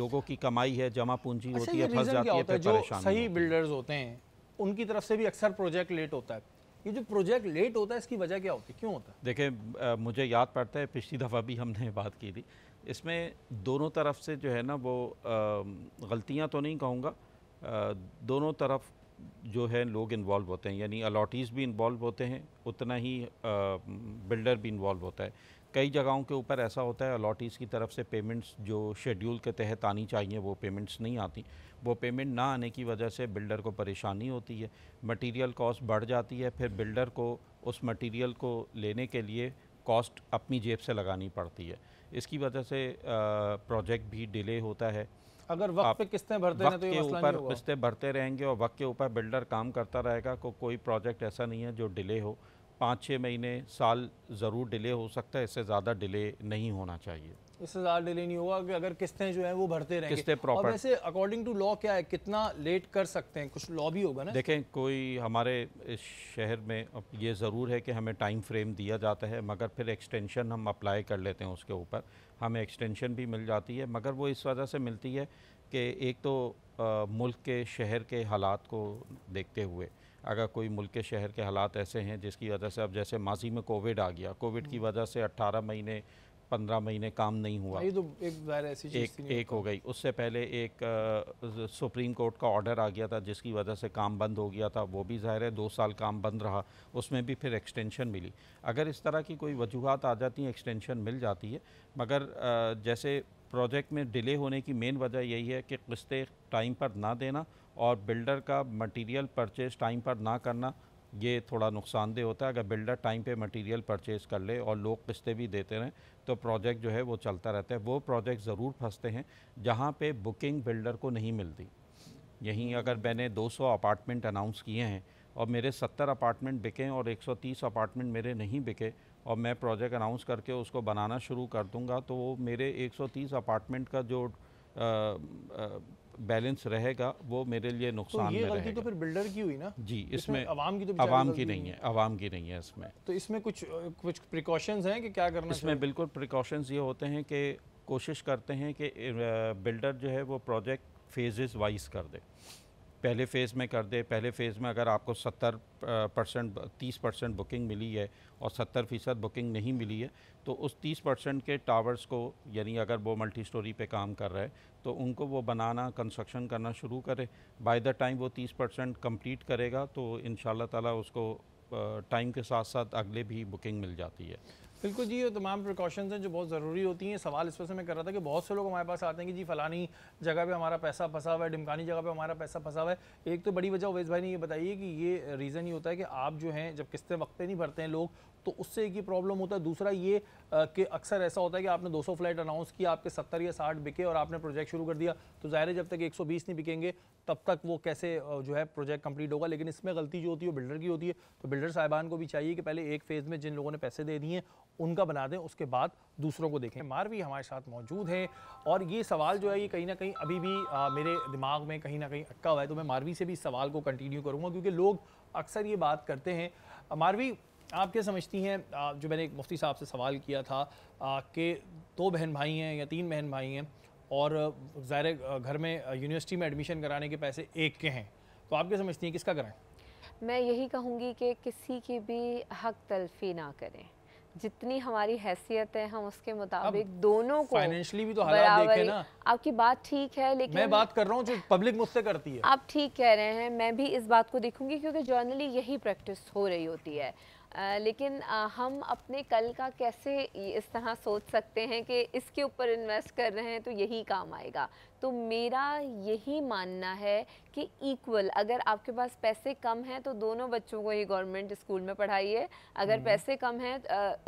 लोगों की कमाई है जमा पूंजी अच्छा, होती है फंस जाती है जो सही बिल्डर्स होते हैं उनकी तरफ से भी अक्सर प्रोजेक्ट लेट होता है ये जो प्रोजेक्ट लेट होता है इसकी वजह क्या होती है क्यों होता है देखें मुझे याद पड़ता है पिछली दफ़ा भी हमने बात की थी इसमें दोनों तरफ से जो है ना वो गलतियां तो नहीं कहूँगा दोनों तरफ जो है लोग इन्वॉल्व होते हैं यानी अलॉटीज़ भी इन्वॉल्व होते हैं उतना ही बिल्डर भी इन्वॉल्व होता है कई जगहों के ऊपर ऐसा होता है अलॉटीज़ की तरफ से पेमेंट्स जो शेड्यूल के तहत आनी चाहिए वो पेमेंट्स नहीं आती वो पेमेंट ना आने की वजह से बिल्डर को परेशानी होती है मटेरियल कॉस्ट बढ़ जाती है फिर बिल्डर को उस मटेरियल को लेने के लिए कॉस्ट अपनी जेब से लगानी पड़ती है इसकी वजह से प्रोजेक्ट भी डिले होता है अगर वक्त पे किस्तें भरते तो वक्त तो के ऊपर किस्तें भरते रहेंगे और वक्त के ऊपर बिल्डर काम करता रहेगा को कोई प्रोजेक्ट ऐसा नहीं है जो डिले हो पाँच छः महीने साल ज़रूर डिले हो सकता है इससे ज़्यादा डिले नहीं होना चाहिए इससे ज़्यादा डिले नहीं होगा कि अगर किस्तें जो है वो भरते रहें किस्तें प्रॉपर और वैसे अकॉर्डिंग टू लॉ क्या है कितना लेट कर सकते हैं कुछ लॉ भी होगा ना देखें कोई हमारे इस शहर में ये ज़रूर है कि हमें टाइम फ्रेम दिया जाता है मगर फिर एक्सटेंशन हम अप्लाई कर लेते हैं उसके ऊपर हमें एक्सटेंशन भी मिल जाती है मगर वो इस वजह से मिलती है कि एक तो आ, मुल्क के शहर के हालात को देखते हुए अगर कोई मुल्क के शहर के हालात ऐसे हैं जिसकी वजह से अब जैसे माजी में कोविड आ गया कोविड की हम्म। वजह से 18 महीने पंद्रह महीने काम नहीं हुआ ये तो एक ऐसी एक, एक हो गई उससे पहले एक आ, सुप्रीम कोर्ट का ऑर्डर आ गया था जिसकी वजह से काम बंद हो गया था वो भी ज़ाहिर है दो साल काम बंद रहा उसमें भी फिर एक्सटेंशन मिली अगर इस तरह की कोई वजूहत आ जाती हैं एक्सटेंशन मिल जाती है मगर आ, जैसे प्रोजेक्ट में डिले होने की मेन वजह यही है कि किस्तें टाइम पर ना देना और बिल्डर का मटीरियल परचेज़ टाइम पर ना करना ये थोड़ा नुकसानदेह होता है अगर बिल्डर टाइम पे मटेरियल परचेज़ कर ले और लोग किस्तें भी देते रहें तो प्रोजेक्ट जो है वो चलता रहता है वो प्रोजेक्ट ज़रूर फंसते हैं जहाँ पे बुकिंग बिल्डर को नहीं मिलती यहीं अगर मैंने 200 अपार्टमेंट अनाउंस किए हैं और मेरे 70 अपार्टमेंट बिके और 130 अपार्टमेंट मेरे नहीं बिके और मैं प्रोजेक्ट अनाउंस करके उसको बनाना शुरू कर दूँगा तो वो मेरे एक अपार्टमेंट का जो बैलेंस रहेगा वो मेरे लिए तो नुकसान तो ये में तो फिर बिल्डर की हुई ना जी इसमें आवाम की तो आवाम की नहीं है आवाम की नहीं है इसमें तो इसमें कुछ कुछ प्रिकॉशंस हैं कि क्या करना इसमें बिल्कुल प्रिकॉशंस ये होते हैं कि कोशिश करते हैं कि बिल्डर जो है वो प्रोजेक्ट फेजेस वाइज कर दे पहले फ़ेज़ में कर दे पहले फ़ेज़ में अगर आपको 70 परसेंट तीस परसेंट बुकिंग मिली है और 70 फ़ीसद बुकिंग नहीं मिली है तो उस 30 परसेंट के टावर्स को यानी अगर वो मल्टी स्टोरी पे काम कर रहा है तो उनको वो बनाना कंस्ट्रक्शन करना शुरू करे बाय द टाइम वो 30 परसेंट कम्प्लीट करेगा तो इन ताला उसको टाइम के साथ साथ अगले भी बुकिंग मिल जाती है बिल्कुल जी ये तमाम प्रिकॉशंस हैं जो बहुत ज़रूरी होती हैं सवाल इस वजह से मैं कर रहा था कि बहुत से लोग हमारे पास आते हैं कि जी फलानी जगह पे हमारा पैसा फंसा हुआ है डिमकानी जगह पे हमारा पैसा फंसा हुआ है एक तो बड़ी वजह उवेश भाई ने ये बताई है कि ये रीज़न ही होता है कि आप जो हैं जब किस्तें वक्त पर नहीं भरते हैं लोग तो उससे एक ही प्रॉब्लम होता है दूसरा ये कि अक्सर ऐसा होता है कि आपने 200 फ्लैट अनाउंस किया आपके 70 या 60 बिके और आपने प्रोजेक्ट शुरू कर दिया तो जाहिर है जब तक 120 नहीं बिकेंगे तब तक वो कैसे जो है प्रोजेक्ट कंप्लीट होगा लेकिन इसमें गलती जो होती है वो बिल्डर की होती है तो बिल्डर साहिबान को भी चाहिए कि पहले एक फेज़ में जिन लोगों ने पैसे दे दिए उनका बना दें उसके बाद दूसरों को देखें मार भी हमारे साथ मौजूद है और ये सवाल जो है ये कहीं ना कहीं अभी भी आ, मेरे दिमाग में कहीं ना कहीं अटका हुआ है तो मैं मारवी से भी इस सवाल को कंटिन्यू करूँगा क्योंकि लोग अक्सर ये बात करते हैं मारवी आप क्या समझती हैं जो मैंने एक मुफ्ती साहब से सवाल किया था कि दो बहन भाई हैं या तीन बहन भाई हैं और ज़ाहिर घर में यूनिवर्सिटी में एडमिशन कराने के पैसे एक के हैं तो आप क्या समझती हैं किसका कराएं मैं यही कहूँगी कि किसी की भी हक तलफी ना करें जितनी हमारी हैसियत है हम उसके मुताबिक दोनों को फाइनेंशियली भी तो हालात ना आपकी बात ठीक है लेकिन मैं बात कर रहा हूँ जो पब्लिक मुझसे करती है आप ठीक कह रहे हैं मैं भी इस बात को देखूंगी क्योंकि जर्नली यही प्रैक्टिस हो रही होती है आ, लेकिन आ, हम अपने कल का कैसे इस तरह सोच सकते हैं कि इसके ऊपर इन्वेस्ट कर रहे हैं तो यही काम आएगा तो मेरा यही मानना है कि इक्वल अगर आपके पास पैसे कम हैं तो दोनों बच्चों को ही गवर्नमेंट स्कूल में पढ़ाइए अगर हम्म। पैसे कम हैं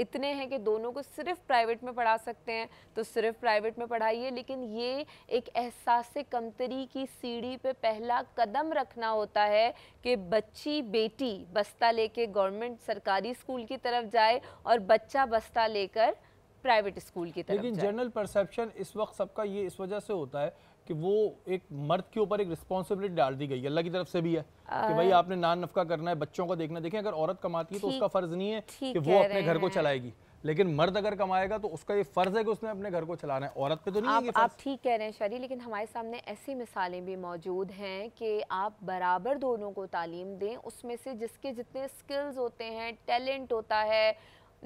इतने हैं कि दोनों को सिर्फ प्राइवेट में पढ़ा सकते हैं तो सिर्फ प्राइवेट में पढ़ाइए लेकिन ये एक एहसास कमतरी की सीढ़ी पे पहला कदम रखना होता है कि बच्ची बेटी बस्ता लेके गवर्नमेंट सरकारी स्कूल की तरफ जाए और बच्चा बस्ता लेकर प्राइवेट स्कूल की तरफ लेकिन जनरल परसेप्शन इस वक्त सबका ये इस वजह से होता है कि वो एक मर्द के ऊपर एक रिस्पॉन्सिबिलिटी डाल दी गई है अल्लाह की तरफ से भी है आ, कि भाई आपने नान नफका करना है बच्चों को देखना देखें अगर औरत कमाती है तो उसका फ़र्ज़ नहीं है कि वो अपने घर को चलाएगी लेकिन मर्द अगर कमाएगा तो उसका ये फर्ज है कि उसने अपने घर को चलाना है औरत पे तो नहीं आप, है आप ठीक कह रहे हैं शरी लेकिन हमारे सामने ऐसी मिसालें भी मौजूद हैं कि आप बराबर दोनों को तालीम दें उसमें से जिसके जितने स्किल्स होते हैं टैलेंट होता है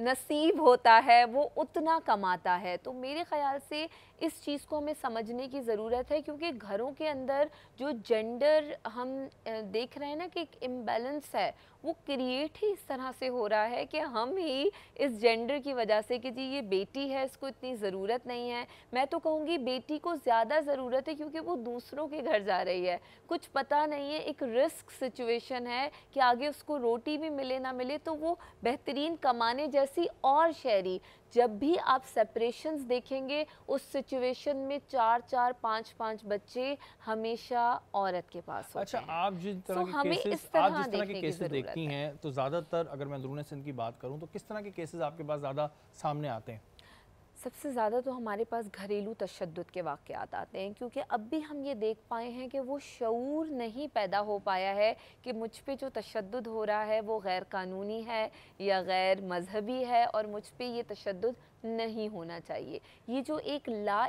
नसीब होता है वो उतना कमाता है तो मेरे ख्याल से इस चीज़ को हमें समझने की ज़रूरत है क्योंकि घरों के अंदर जो जेंडर हम देख रहे हैं ना कि एक इम्बेलेंस है वो क्रिएट ही इस तरह से हो रहा है कि हम ही इस जेंडर की वजह से कि जी ये बेटी है इसको इतनी ज़रूरत नहीं है मैं तो कहूँगी बेटी को ज़्यादा ज़रूरत है क्योंकि वो दूसरों के घर जा रही है कुछ पता नहीं है एक रिस्क सिचुएशन है कि आगे उसको रोटी भी मिले ना मिले तो वो बेहतरीन कमाने जैसी और शहरी जब भी आप सेपरेशंस देखेंगे उस सिचुएशन में चार चार पांच पांच बच्चे हमेशा औरत के पास होते अच्छा आप जिस तरह so, हमें इस तरह आप जिस तरह के केसेस देखती हैं है, तो ज़्यादातर अगर मैं अंदरून सिंध की बात करूँ तो किस तरह के केसेस आपके पास ज़्यादा सामने आते हैं सबसे ज़्यादा तो हमारे पास घरेलू तशद के वाक़ आते हैं क्योंकि अब भी हम ये देख पाए हैं कि वो शूर नहीं पैदा हो पाया है कि मुझ पर जो तशद हो रहा है वो गैर कानूनी है या गैर मजहबी है और मुझ पर यह तशद नहीं होना चाहिए ये जो एक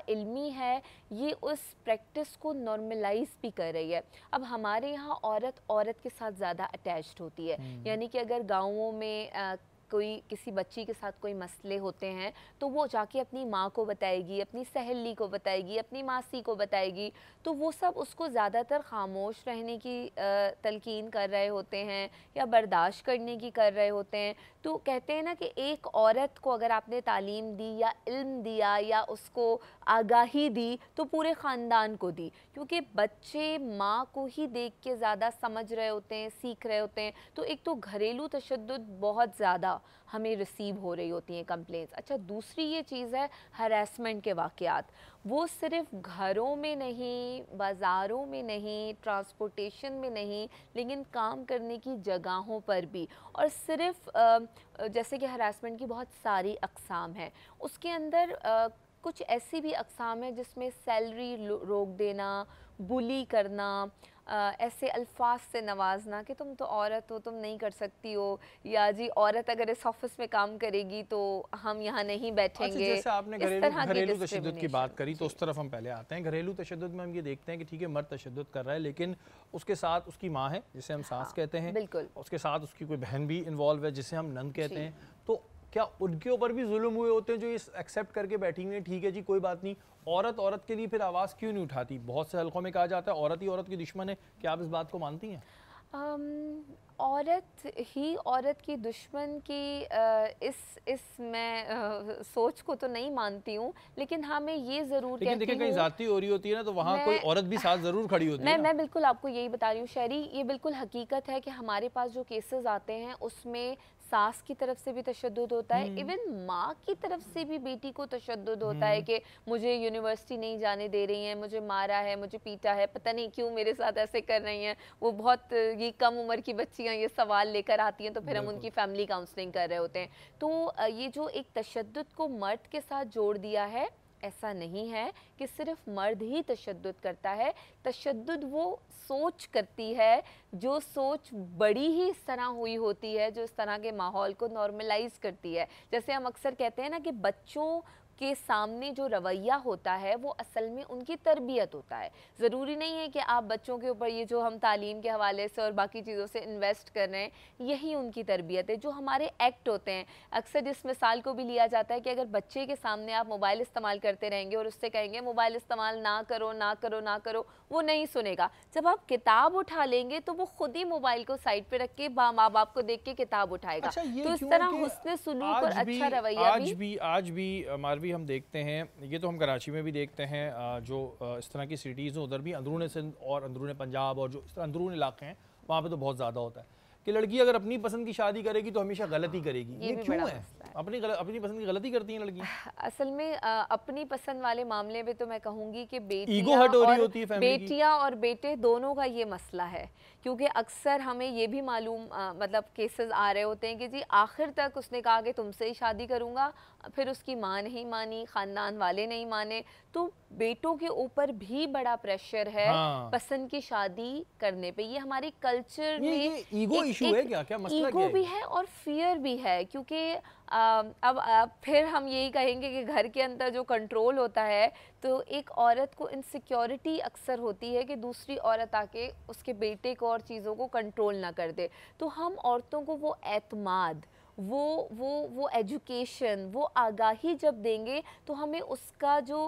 इलमी है ये उस प्रैक्टिस को नॉर्मलाइज भी कर रही है अब हमारे यहाँ औरत औरत के साथ ज़्यादा अटैच होती है हम्म। यानी कि अगर गाँवों में कोई किसी बच्ची के साथ कोई मसले होते हैं तो वो जाके अपनी माँ को बताएगी अपनी सहेली को बताएगी अपनी मासी को बताएगी तो वो सब उसको ज़्यादातर खामोश रहने की तलकिन कर रहे होते हैं या बर्दाश्त करने की कर रहे होते हैं तो कहते हैं ना कि एक औरत को अगर आपने तालीम दी या इल्म दिया या उसको आगाही दी तो पूरे ख़ानदान को दी क्योंकि बच्चे माँ को ही देख के ज़्यादा समझ रहे होते हैं सीख रहे होते हैं तो एक तो घरेलू तशद बहुत ज़्यादा हमें रिसीव हो रही होती हैं कंप्लेंट्स अच्छा दूसरी ये चीज़ है हरासमेंट के वाक़ वो सिर्फ घरों में नहीं बाज़ारों में नहीं ट्रांसपोर्टेशन में नहीं लेकिन काम करने की जगहों पर भी और सिर्फ जैसे कि हरासमेंट की बहुत सारी अकसाम है उसके अंदर कुछ ऐसी भी अकसाम है जिसमें सैलरी रोक देना बुली करना ऐसे अल्फाज से नवाजना कि तुम तो औरत हो तुम नहीं कर सकती हो या जी औरत अगर इस ऑफिस में काम करेगी तो हम यहाँ नहीं अच्छा, बैठेंगे जैसे आपने घरेलू तशद की बात करी तो उस तरफ हम पहले आते हैं घरेलू तशद में हम ये देखते हैं कि ठीक है मर्द तशद कर रहा है लेकिन उसके साथ उसकी माँ है जिसे हम सास हाँ, कहते हैं बिल्कुल उसके साथ उसकी कोई बहन भी इन्वॉल्व है जिसे हम नंद कहते हैं तो क्या उनके ऊपर भी जुल्म हुए होते हैं जो इस एक्सेप्ट करके बैठी हुई है ठीक है जी कोई बात नहीं औरत औरत के लिए फिर आवाज़ क्यों नहीं उठाती बहुत से हलकों में कहा जाता है औरत ही औरत की दुश्मन है क्या आप इस बात को मानती हैं औरत ही औरत की दुश्मन की आ, इस इस मैं आ, सोच को तो नहीं मानती हूँ लेकिन हाँ मैं ये ज़रूर लेकिन देखिए कहीं जाती हो रही होती है ना तो वहाँ कोई औरत भी साथ ज़रूर खड़ी होती मैं, है मैं मैं बिल्कुल आपको यही बता रही हूँ शहरी ये बिल्कुल हकीकत है कि हमारे पास जो केसेस आते हैं उसमें सास की तरफ से भी तशद होता है हम्म। इवन माँ की तरफ से भी बेटी को तशद होता है हम्म। कि मुझे यूनिवर्सिटी नहीं जाने दे रही हैं मुझे मारा है मुझे पीटा है पता नहीं क्यों मेरे साथ ऐसे कर रही हैं वो बहुत ये कम उम्र की बच्चियाँ ये सवाल लेकर आती हैं तो फिर हम उनकी फैमिली काउंसलिंग कर रहे होते हैं तो ये जो एक तशद को मर्द के साथ जोड़ दिया है ऐसा नहीं है कि सिर्फ मर्द ही तशद करता है तशद वो सोच करती है जो सोच बड़ी ही इस तरह हुई होती है जो इस तरह के माहौल को नॉर्मलाइज करती है जैसे हम अक्सर कहते हैं ना कि बच्चों के सामने जो रवैया होता है वो असल में उनकी तरबियत होता है ज़रूरी नहीं है कि आप बच्चों के ऊपर ये जो हम तालीम के हवाले से और बाकी चीज़ों से इन्वेस्ट कर रहे हैं यही उनकी तरबियत है जो हमारे एक्ट होते हैं अक्सर इस मिसाल को भी लिया जाता है कि अगर बच्चे के सामने आप मोबाइल इस्तेमाल करते रहेंगे और उससे कहेंगे मोबाइल इस्तेमाल ना करो ना करो ना करो वो नहीं सुनेगा जब आप किताब उठा लेंगे तो वो खुद ही मोबाइल को साइड पे रख के माँ बाप को देख के किताब उठाएगा अच्छा, तो इस तरह हुसन सलूक और अच्छा रवैया आज भी आज भी भी हम देखते हैं ये तो हम कराची में भी देखते हैं जो इस तरह की सिटीज़ हैं उधर भी अंदरून सिंध और अंदरून पंजाब और जो इस तरह अंदरून इलाके हैं वहाँ पर तो बहुत ज़्यादा होता है कि लड़की अगर अपनी पसंद की शादी करेगी तो हमेशा गलती करेगी ये, ये क्यों है अपनी गल, अपनी पसंद की गलती करती हैं लड़की असल में आ, अपनी पसंद वाले मामले में तो मैं कहूंगी कि बेटियाँ और बेटियां और बेटे दोनों का ये मसला है क्योंकि अक्सर हमें ये भी मालूम आ, मतलब केसेस आ रहे होते हैं कि जी आखिर तक उसने कहा कि तुमसे ही शादी करूँगा फिर उसकी माँ नहीं मानी ख़ानदान वाले नहीं माने तो बेटों के ऊपर भी बड़ा प्रेशर है हाँ। पसंद की शादी करने पे ये हमारे कल्चर ये, में ईगो इशू है क्या क्या मसला ईगो भी है और फियर भी है क्योंकि अब फिर हम यही कहेंगे कि घर के अंदर जो कंट्रोल होता है तो एक औरत को इनसिक्योरिटी अक्सर होती है कि दूसरी औरत आके उसके बेटे को और चीज़ों को कंट्रोल ना कर दे तो हम औरतों को वो एतमाद वो वो वो एजुकेशन वो आगाही जब देंगे तो हमें उसका जो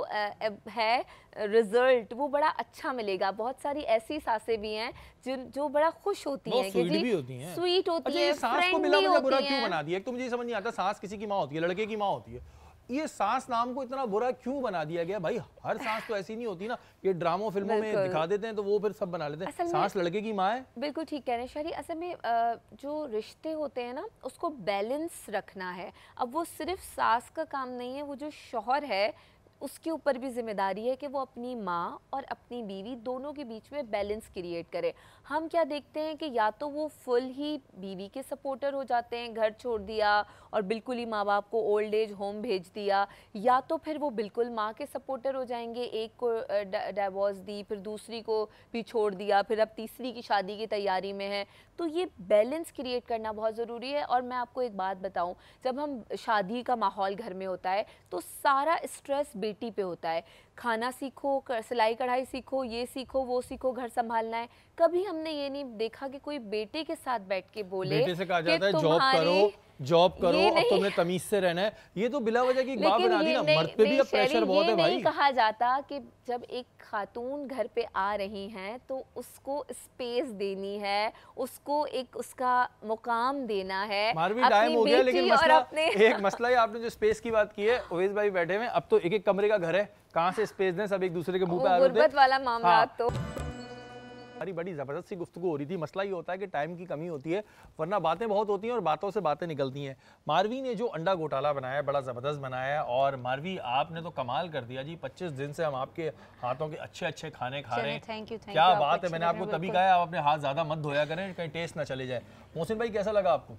है रिज़ल्ट वो बड़ा अच्छा मिलेगा बहुत सारी ऐसी सासें भी हैं जिन जो बड़ा खुश होती हैं कि जी होती हैं स्वीट होती अच्छा, है, सास को मिला बुरा क्यों बना दिया एक तो मुझे समझ नहीं आता सास किसी की माँ होती है लड़के की माँ होती है ये सांस नाम को इतना बुरा क्यों बना दिया गया भाई हर सांस तो ऐसी नहीं होती ना ये ड्रामो फिल्मों में दिखा देते हैं तो वो फिर सब बना लेते हैं सांस लड़के की माँ है बिल्कुल ठीक कह रहे हैं शरी असल में जो रिश्ते होते हैं ना उसको बैलेंस रखना है अब वो सिर्फ सांस का काम नहीं है वो जो शोहर है उसके ऊपर भी जिम्मेदारी है कि वो अपनी माँ और अपनी बीवी दोनों के बीच में बैलेंस क्रिएट करे हम क्या देखते हैं कि या तो वो फुल ही बीवी के सपोर्टर हो जाते हैं घर छोड़ दिया और बिल्कुल ही माँ बाप को ओल्ड एज होम भेज दिया या तो फिर वो बिल्कुल माँ के सपोर्टर हो जाएंगे एक को डाइवोर्स दी फिर दूसरी को भी छोड़ दिया फिर अब तीसरी की शादी की तैयारी में है तो ये बैलेंस क्रिएट करना बहुत ज़रूरी है और मैं आपको एक बात बताऊँ जब हम शादी का माहौल घर में होता है तो सारा स्ट्रेस बेटी पे होता है खाना सीखो सिलाई कढ़ाई सीखो ये सीखो वो सीखो घर संभालना है कभी हमने ये नहीं देखा कि कोई बेटे के साथ बैठ के बोले बेटे से कहा जाता है जॉब करो जॉब करो अब तुम्हें तमीज से रहना है ये तो बिला वजह की बात बना दी ना मर्द पे भी अब प्रेशर बहुत है भाई कहा जाता कि जब एक खातून घर पे आ रही हैं तो उसको स्पेस देनी है उसको एक उसका मुकाम देना है मारवी टाइम हो गया लेकिन मसला <laughs> एक मसला है आपने जो स्पेस की बात की है ओवेश भाई बैठे हुए अब तो एक एक कमरे का घर है कहाँ से स्पेस दें सब एक दूसरे के मुंह पे आ रहे वाला मामला हाँ। तो हमारी बड़ी ज़बरदस्त सी गुफ्तु हो रही थी मसला ये होता है कि टाइम की कमी होती है वरना बातें बहुत होती हैं और बातों से बातें निकलती हैं मारवी ने जो अंडा घोटाला बनाया बड़ा ज़बरदस्त बनाया और मारवी आपने तो कमाल कर दिया जी पच्चीस दिन से हम आपके हाथों के अच्छे अच्छे खाने खा रहे हैं थैंक यू क्या बात है मैंने आपको तभी कहा आप अपने हाथ ज़्यादा मत धोया करें कहीं टेस्ट ना चले जाए मोहसिन भाई कैसा लगा आपको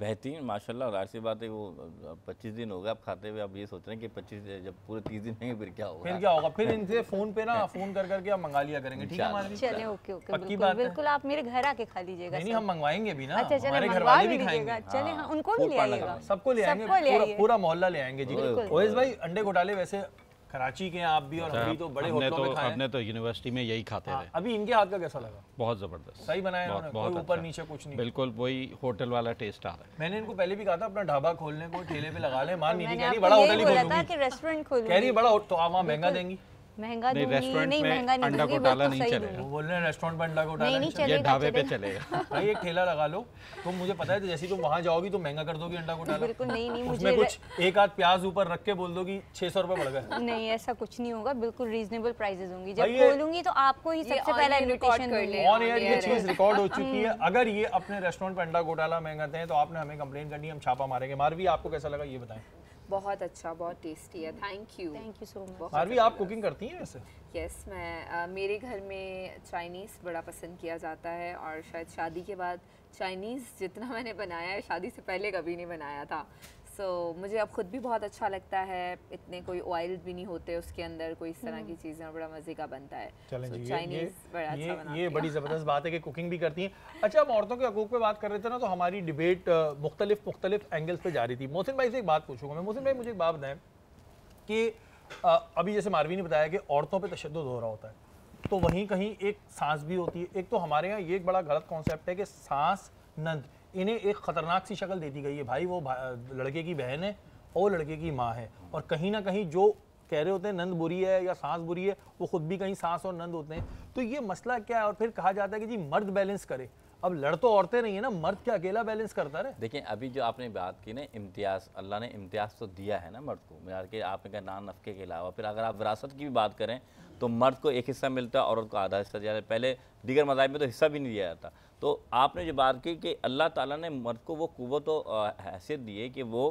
बेहतरीन माशाल्लाह और ऐसी बात है वो पच्चीस दिन हो गए आप खाते हुए आप ये सोच रहे हैं कि पच्चीस जब पूरे तीस दिन नहीं फिर क्या होगा फिर क्या होगा फिर इनसे फोन पे ना <laughs> फोन कर करके आप मंगा लिया करेंगे ठीक है चले ओके ओके बिल्कुल बात बिल्कुल आप मेरे घर आके खा लीजिएगा नहीं हम मंगवाएंगे भी ना अच्छा चले घर वाले भी खाएंगे चले हाँ उनको भी ले आइएगा सबको ले आएंगे पूरा मोहल्ला ले आएंगे जी ओएस भाई अंडे घोटाले वैसे कराची के आप भी और अभी अच्छा, तो बड़े होटलों तो- में खाए हमने तो यूनिवर्सिटी में यही खाते हाँ, रहे अभी इनके हाथ का कैसा लगा बहुत जबरदस्त सही बनाया बहुत ऊपर अच्छा। नीचे कुछ नहीं बिल्कुल वही होटल वाला टेस्ट आ रहा है मैंने इनको पहले भी कहा था अपना ढाबा खोलने को ठेले पे लगा ले मान तो लीजिए बड़ा होटल ही कह रही बड़ा तो महंगा देंगी महंगा नहीं रेस्टोरेंट नहीं, में अंडा घोटाला तो नहीं, चलेगा बोल रहे हैं रेस्टोरेंट में अंडा घोटाला ढाबे पे चलेगा <laughs> भाई एक ठेला लगा लो तुम मुझे पता है जैसे तुम वहाँ जाओगी तो महंगा कर दोगी अंडा घोटाला बिल्कुल नहीं नहीं मुझे कुछ एक आध प्याज ऊपर रख के बोल दो छह सौ रुपए बढ़ गए नहीं ऐसा कुछ नहीं होगा बिल्कुल रीजनेबल प्राइजेस होंगी जब बोलूंगी तो आपको ही सबसे पहला इन्विटेशन ऑन ये चीज रिकॉर्ड हो <laughs> चुकी है अगर ये अपने रेस्टोरेंट पर अंडा घोटाला महंगाते हैं तो आपने हमें कंप्लेन करनी हम छापा मारेंगे मार भी आपको कैसा लगा ये बताएं बहुत अच्छा बहुत टेस्टी है thank you thank you so much Marvi आप कुकिंग करती हैं वैसे यस yes, मैं आ, मेरे घर में चाइनीज़ बड़ा पसंद किया जाता है और शायद शादी के बाद चाइनीज़ जितना मैंने बनाया है शादी से पहले कभी नहीं बनाया था सो so, मुझे अब खुद भी बहुत अच्छा लगता है इतने कोई ऑयल भी नहीं होते उसके अंदर कोई इस तरह की हम्म। चीज़ें बड़ा मज़े का बनता है so, ये, बड़ा ये, अच्छा ये, ये बड़ी ज़बरदस्त बात है कि कुकिंग भी करती हैं अच्छा हम औरतों के हकूक पे बात कर रहे थे ना तो हमारी डिबेट मुख्तलिफ मुख्तलिफ एंगल्स पर जा रही थी मोहसिन भाई से एक बात पूछूंगा मैं मोहसिन भाई मुझे एक बात बताएं कि अभी जैसे मारवी ने बताया कि औरतों पर तशद हो रहा होता है तो वहीं कहीं एक सांस भी होती है एक तो हमारे यहाँ ये एक बड़ा गलत कॉन्सेप्ट है कि सांस नंद इन्हें एक ख़तरनाक सी शक्ल दे दी गई है भाई वो भा, लड़के की बहन है और लड़के की माँ है और कहीं ना कहीं जो कह रहे होते हैं नंद बुरी है या सांस बुरी है वो खुद भी कहीं सांस और नंद होते हैं तो ये मसला क्या है और फिर कहा जाता है कि जी मर्द बैलेंस करे अब लड़ तो औरतें नहीं है ना मर्द क्या अकेला बैलेंस करता रहे देखिए अभी जो आपने बात की ना इम्तियाज़ अल्लाह ने इम्तियाज़ तो दिया है ना मर्द को मैं कि आपने कहा नान नफके के अलावा फिर अगर आप विरासत की भी बात करें तो मर्द को एक हिस्सा मिलता है औरत को आधा हिस्सा दिया जाता है पहले दीगर मजाब में तो हिस्सा भी नहीं दिया जाता तो आपने जो बात की कि अल्लाह ताला ने मर्द को वो कुत हैसियत दी है कि वो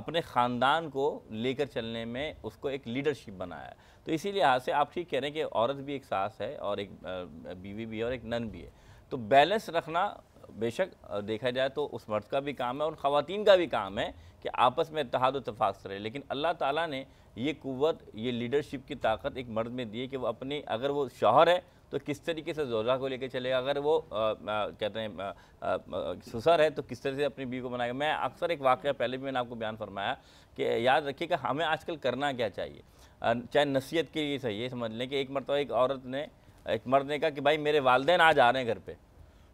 अपने ख़ानदान को लेकर चलने में उसको एक लीडरशिप बनाया है तो इसी लिहाज से आप ठीक कह रहे हैं कि औरत भी एक सास है और एक बीवी भी है और एक नन भी है तो बैलेंस रखना बेशक देखा जाए तो उस मर्द का भी काम है और ख़वान का भी काम है कि आपस में इतहाद उतफाक से रहे लेकिन अल्लाह ताला ने ये कुत ये लीडरशिप की ताकत एक मर्द में दी है कि वो अपनी अगर वो शौहर है तो किस तरीके से जोजा को लेकर चलेगा अगर वो आ, आ, कहते हैं सुसर है तो किस तरह से अपनी बीवी को बनाएगा मैं अक्सर एक वाक्य पहले भी मैंने आपको बयान फरमाया कि याद रखिए कि हमें आजकल करना क्या चाहिए चाहे नसीहत के लिए सही है समझ लें कि एक मरतबा एक औरत ने एक मर्द ने कहा कि भाई मेरे वालदेन आज आ रहे हैं घर पर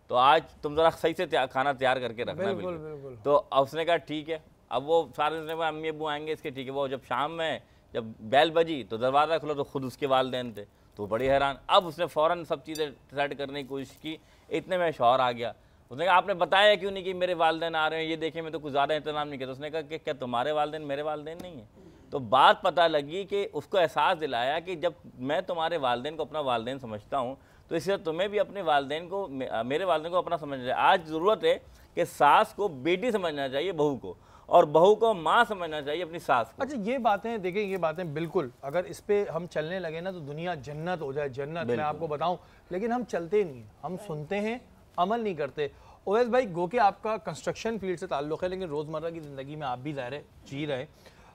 तो आज तुम ज़रा सही से त्या, खाना तैयार करके रखना बिल्कुल, बिल्कुल। तो उसने कहा ठीक है अब वो सारे उसने कहा अम्मी अबू आएंगे इसके ठीक है वो जब शाम में जब बैल बजी तो दरवाज़ा खुला तो खुद उसके वालदेन थे तो बड़ी हैरान अब उसने फ़ौरन सब चीज़ें डिसाइड करने की कोशिश की इतने में शौहर आ गया उसने कहा आपने बताया क्यों नहीं कि मेरे वालदेन आ रहे हैं ये देखें मैं तो कुछ ज़्यादा इंतजाम नहीं किया तो उसने कहा कि क्या तुम्हारे वालदेन मेरे वालदेन नहीं है तो बात पता लगी कि उसको एहसास दिलाया कि जब मैं तुम्हारे वालदेन को अपना वालदेन समझता हूँ तो इसलिए तुम्हें भी अपने वालदेन को मेरे वालदेन को अपना समझना चाहिए आज ज़रूरत है कि सास को बेटी समझना चाहिए बहू को और बहू को माँ समझना चाहिए अपनी सास को अच्छा ये बातें देखिए ये बातें बिल्कुल अगर इस पर हम चलने लगे ना तो दुनिया जन्नत हो जाए जन्नत मैं आपको बताऊँ लेकिन हम चलते नहीं हम सुनते हैं अमल नहीं करते ओवैस भाई गो के आपका कंस्ट्रक्शन फील्ड से ताल्लुक़ है लेकिन रोज़मर्रा की ज़िंदगी में आप भी ज़ाहिर है जी रहे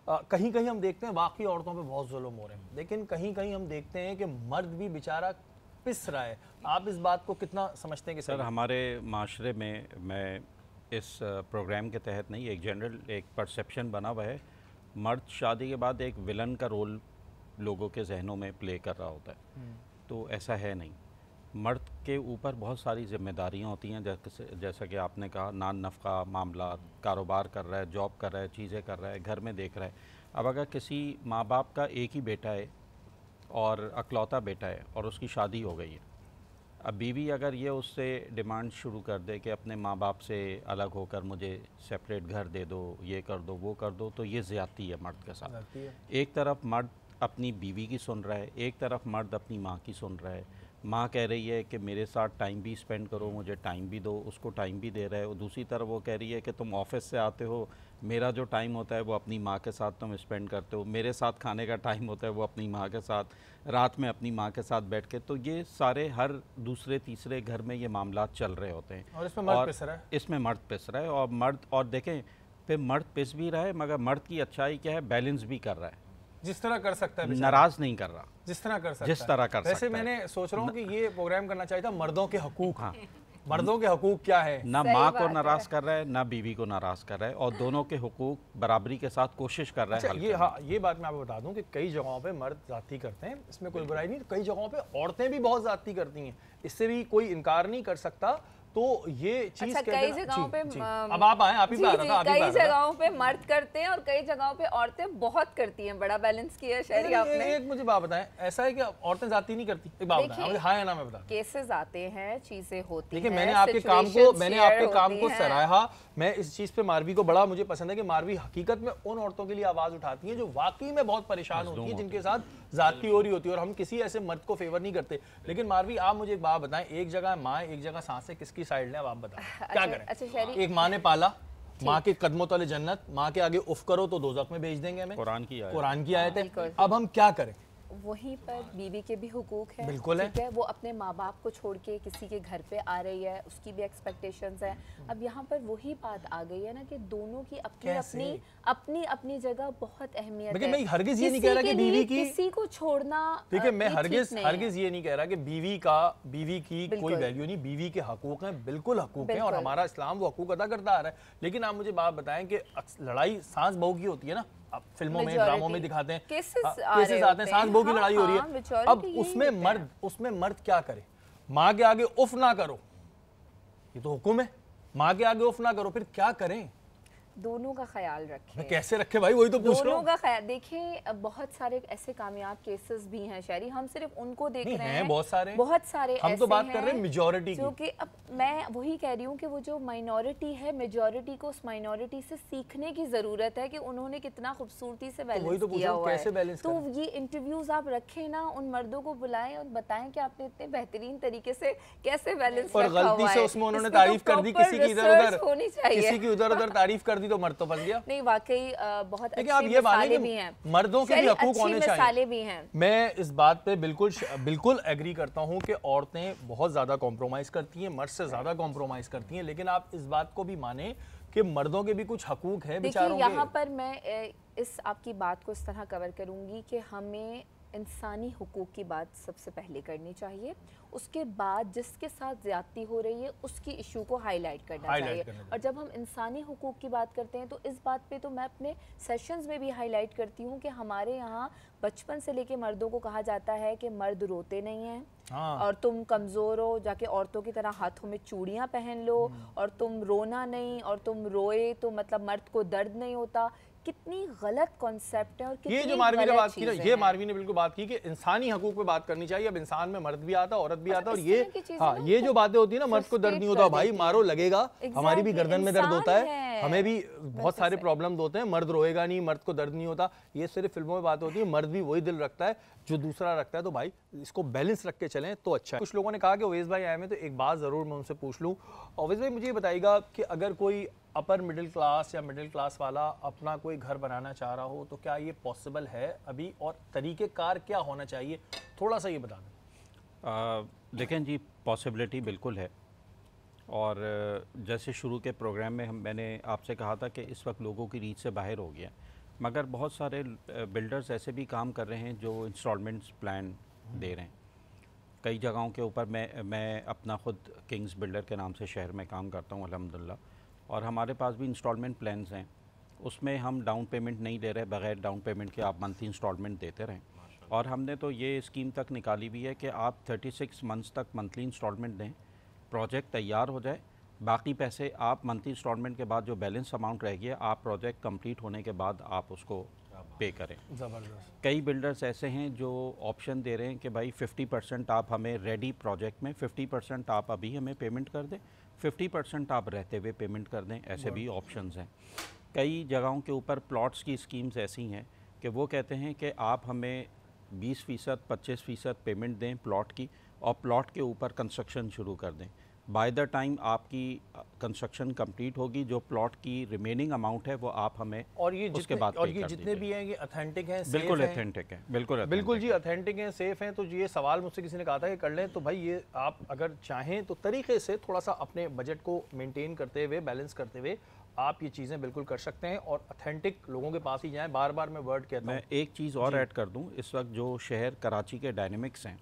आ, कहीं कहीं हम देखते हैं वाकई औरतों पर बहुत जुलम हो रहे हैं लेकिन कहीं कहीं हम देखते हैं कि मर्द भी बेचारा पिस रहा है आप इस बात को कितना समझते हैं कि सर हमारे माशरे में मैं इस प्रोग्राम के तहत नहीं एक जनरल एक परसेप्शन बना हुआ है मर्द शादी के बाद एक विलन का रोल लोगों के जहनों में प्ले कर रहा होता है हम्म। तो ऐसा है नहीं मर्द के ऊपर बहुत सारी जिम्मेदारियां होती हैं जैसे जैसा कि आपने कहा नान नफका मामला कारोबार कर रहा है जॉब कर रहा है चीज़ें कर रहा है घर में देख रहा है अब अगर किसी माँ बाप का एक ही बेटा है और अकलौता बेटा है और उसकी शादी हो गई है अब बीवी अगर ये उससे डिमांड शुरू कर दे कि अपने माँ बाप से अलग होकर मुझे सेपरेट घर दे दो ये कर दो वो कर दो तो ये ज़्यादती है मर्द के साथ एक तरफ मर्द अपनी बीवी की सुन रहा है एक तरफ मर्द अपनी माँ की सुन रहा है माँ कह रही है कि मेरे साथ टाइम भी स्पेंड करो मुझे टाइम भी दो उसको टाइम भी दे रहा है और दूसरी तरफ वो कह रही है कि तुम ऑफिस से आते हो मेरा जो टाइम होता है वो अपनी माँ के साथ तुम तो स्पेंड करते हो मेरे साथ खाने का टाइम होता है वो अपनी माँ के साथ रात में अपनी माँ के साथ बैठ के तो ये सारे हर दूसरे तीसरे घर में ये मामला चल रहे होते हैं और इसमें मर्द पिस रहा है इसमें मर्द पिस रहा है और मर्द और देखें फिर मर्द पिस भी रहा है मगर मर्द की अच्छाई क्या है बैलेंस भी कर रहा है जिस तरह कर सकता है नाराज नहीं कर रहा जिस तरह कर सकता जिस तरह कर वैसे मैंने सोच रहा हूँ कि ये प्रोग्राम करना चाहिए था मर्दों के हकूक हाँ मर्दों के हकूक क्या है ना माँ को नाराज कर रहा है ना बीवी को नाराज कर रहा है और दोनों के हकूक बराबरी के साथ कोशिश कर रहा है अच्छा, ये हाँ ये बात मैं आपको बता दूँ कि कई जगहों पे मर्द जाती करते हैं इसमें कोई बुराई नहीं कई जगहों पे औरतें भी बहुत जाती करती हैं इससे भी कोई इनकार नहीं कर सकता तो ये चीज अच्छा, कई जगहों पे अब आप आए आप ही जी, जी, कई जगहों पे मर्द करते हैं और कई जगहों पे औरतें बहुत करती हैं बड़ा बैलेंस किया शहरी आपने एक मुझे बात बताएं ऐसा है कि औरतें जाती नहीं करती एक बात बताएं हाँ या ना मैं बताऊं केसेस आते हैं चीजें होती हैं लेकिन मैंने आपके काम को मैंने आपके काम को सराहा मैं इस चीज पे मारवी को बड़ा मुझे पसंद है कि मारवी हकीकत में उन औरतों के लिए आवाज उठाती है जो वाकई में बहुत परेशान होती है जिनके साथ जाती हो रही होती है और हम किसी ऐसे मर्द को फेवर नहीं करते लेकिन मारवी आप मुझे एक बात बताएं एक जगह माए एक जगह सांसें किसकी की साइड लें अब आप बताओ <laughs> क्या अच्छा, करें अच्छा, एक माँ ने पाला माँ के कदमों तले जन्नत माँ के आगे उफ करो तो दो में भेज देंगे हमें कुरान की कुरान की आयत है अब हम क्या करें वहीं पर बीवी के भी हकूक है बिल्कुल है।, है वो अपने माँ बाप को छोड़ के किसी के घर पे आ रही है उसकी भी एक्सपेक्टेशंस है हम्म। अब यहाँ पर वही बात आ गई है ना कि दोनों की अपनी अपनी अपनी अपनी जगह बहुत अहमियत है मैं हरगिज ये नहीं कह रहा कि बीवी की किसी को छोड़ना ठीक है मैं हरगिज हरगिज ये नहीं कह रहा कि बीवी का बीवी की कोई वैल्यू नहीं बीवी के हकूक है बिल्कुल हकूक है और हमारा इस्लाम वो हकूक अदा करता आ रहा है लेकिन आप मुझे बात बताएं कि लड़ाई सास बहू की होती है ना फिल्मों में ड्रामों में दिखाते हैं केसेस हाँ, आते हैं सास बहू की लड़ाई हो रही है हाँ, अब उसमें मर्द उसमें मर्द क्या करे माँ के आगे उफ ना करो ये तो हुक्म है माँ के आगे उफ ना करो फिर क्या करें दोनों का ख्याल रखें कैसे रखें भाई वही तो पूछ दोनों का ख्याल देखिए बहुत सारे ऐसे कामयाब केसेस भी हैं शायरी हम सिर्फ उनको देख रहे हैं, बहुत सारे बहुत सारे हम तो बात कर रहे हैं मेजोरिटी क्योंकि अब मैं वही कह रही हूँ कि वो जो माइनॉरिटी है मेजोरिटी को उस माइनॉरिटी से सीखने की जरूरत है कि उन्होंने कितना खूबसूरती से बैलेंस तो, तो किया हुआ है तो ये इंटरव्यूज आप रखें ना उन मर्दों को बुलाएं और बताएं कि आपने इतने बेहतरीन तरीके से कैसे बैलेंस और गलती से उसमें उन्होंने तो तारीफ कर दी किसी की इधर उधर किसी की उधर उधर तारीफ कर दी भी तो मर्द तो फंस गया नहीं वाकई बहुत अच्छे आप ये मिसाले भी हैं मर्दों के भी हकूक होने चाहिए भी हैं मैं इस बात पे बिल्कुल बिल्कुल एग्री करता हूँ कि औरतें बहुत ज़्यादा कॉम्प्रोमाइज़ करती हैं मर्द से ज़्यादा कॉम्प्रोमाइज़ करती हैं लेकिन आप इस बात को भी माने कि मर्दों के भी कुछ हकूक है यहाँ पर मैं इस आपकी बात को इस तरह कवर करूंगी कि हमें इंसानी हकूक़ की बात सबसे पहले करनी चाहिए उसके बाद जिसके साथ ज़्यादती हो रही है उसकी इशू को हाईलाइट करना हाई चाहिए करना और जब हम इंसानी हकूक़ की बात करते हैं तो इस बात पे तो मैं अपने सेशंस में भी हाईलाइट करती हूँ कि हमारे यहाँ बचपन से लेके मर्दों को कहा जाता है कि मर्द रोते नहीं हैं हाँ। और तुम कमज़ोर हो जाके औरतों की तरह हाथों में चूड़ियाँ पहन लो हम्म। और तुम रोना नहीं और तुम रोए तो मतलब मर्द को दर्द नहीं होता कितनी गलत कॉन्सेप्ट है और कितनी ये जो मारवी ने बात की ना ये मारवी ने बिल्कुल बात की कि इंसानी हकूक पे बात करनी चाहिए अब इंसान में मर्द भी आता औरत भी अच्छा, आता और ये हाँ ये जो बातें होती है ना मर्द को दर्द नहीं होता भाई मारो लगेगा हमारी भी गर्दन में दर्द होता है हमें भी बहुत सारे प्रॉब्लम होते हैं मर्द रोएगा नहीं मर्द को दर्द नहीं होता ये सिर्फ फिल्मों में बात होती है मर्द भी वही दिल रखता है जो दूसरा रखता है तो भाई इसको बैलेंस रख के चलें तो अच्छा है कुछ लोगों ने कहा कि ओवेश भाई आए हैं तो एक बात ज़रूर मैं उनसे पूछ लूँ ओवेश भाई मुझे ये बताइएगा कि अगर कोई अपर मिडिल क्लास या मिडिल क्लास वाला अपना कोई घर बनाना चाह रहा हो तो क्या ये पॉसिबल है अभी और तरीक़ेकार क्या होना चाहिए थोड़ा सा ये बता दें लेकिन जी पॉसिबिलिटी बिल्कुल है और जैसे शुरू के प्रोग्राम में हम मैंने आपसे कहा था कि इस वक्त लोगों की रीच से बाहर हो गया मगर बहुत सारे बिल्डर्स ऐसे भी काम कर रहे हैं जो इंस्टॉलमेंट्स प्लान दे रहे हैं कई जगहों के ऊपर मैं मैं अपना ख़ुद किंग्स बिल्डर के नाम से शहर में काम करता हूँ अलहमदिल्ला और हमारे पास भी इंस्टॉलमेंट प्लान्स हैं उसमें हम डाउन पेमेंट नहीं ले रहे बगैर डाउन पेमेंट के आप मंथली इंस्टॉलमेंट देते रहें और हमने तो ये स्कीम तक निकाली भी है कि आप 36 मंथ्स तक मंथली इंस्टॉलमेंट दें प्रोजेक्ट तैयार हो जाए बाकी पैसे आप मंथली इंस्टॉलमेंट के बाद जो बैलेंस अमाउंट रह गया आप प्रोजेक्ट कंप्लीट होने के बाद आप उसको पे करें ज़बरदस्त कई बिल्डर्स ऐसे हैं जो ऑप्शन दे रहे हैं कि भाई 50 परसेंट आप हमें रेडी प्रोजेक्ट में 50 परसेंट आप अभी हमें पेमेंट कर दें 50 परसेंट आप रहते हुए पेमेंट कर दें ऐसे भी ऑप्शंस हाँ। हैं कई जगहों के ऊपर प्लॉट्स की स्कीम्स ऐसी हैं कि वो कहते हैं कि आप हमें बीस फ़ीसद पच्चीस फ़ीसद पेमेंट दें प्लॉट की और प्लॉट के ऊपर कंस्ट्रक्शन शुरू कर दें बाय द टाइम आपकी कंस्ट्रक्शन कंप्लीट होगी जो प्लॉट की रिमेनिंग अमाउंट है वो आप हमें और ये जिसके बाद और ये जितने भी हैं ये अथेंटिक हैं बिल्कुल अथेंटिक हैं बिल्कुल बिल्कुल जी अथेंटिक हैं सेफ हैं तो ये सवाल मुझसे किसी ने कहा था कि कर लें तो भाई ये आप अगर चाहें तो तरीके से थोड़ा सा अपने बजट को मेनटेन करते हुए बैलेंस करते हुए आप ये चीज़ें बिल्कुल कर सकते हैं और अथेंटिक लोगों के पास ही जाएँ बार बार मैं वर्ड कहता हूँ मैं एक चीज़ और ऐड कर दूँ इस वक्त जो शहर कराची के डायनेमिक्स हैं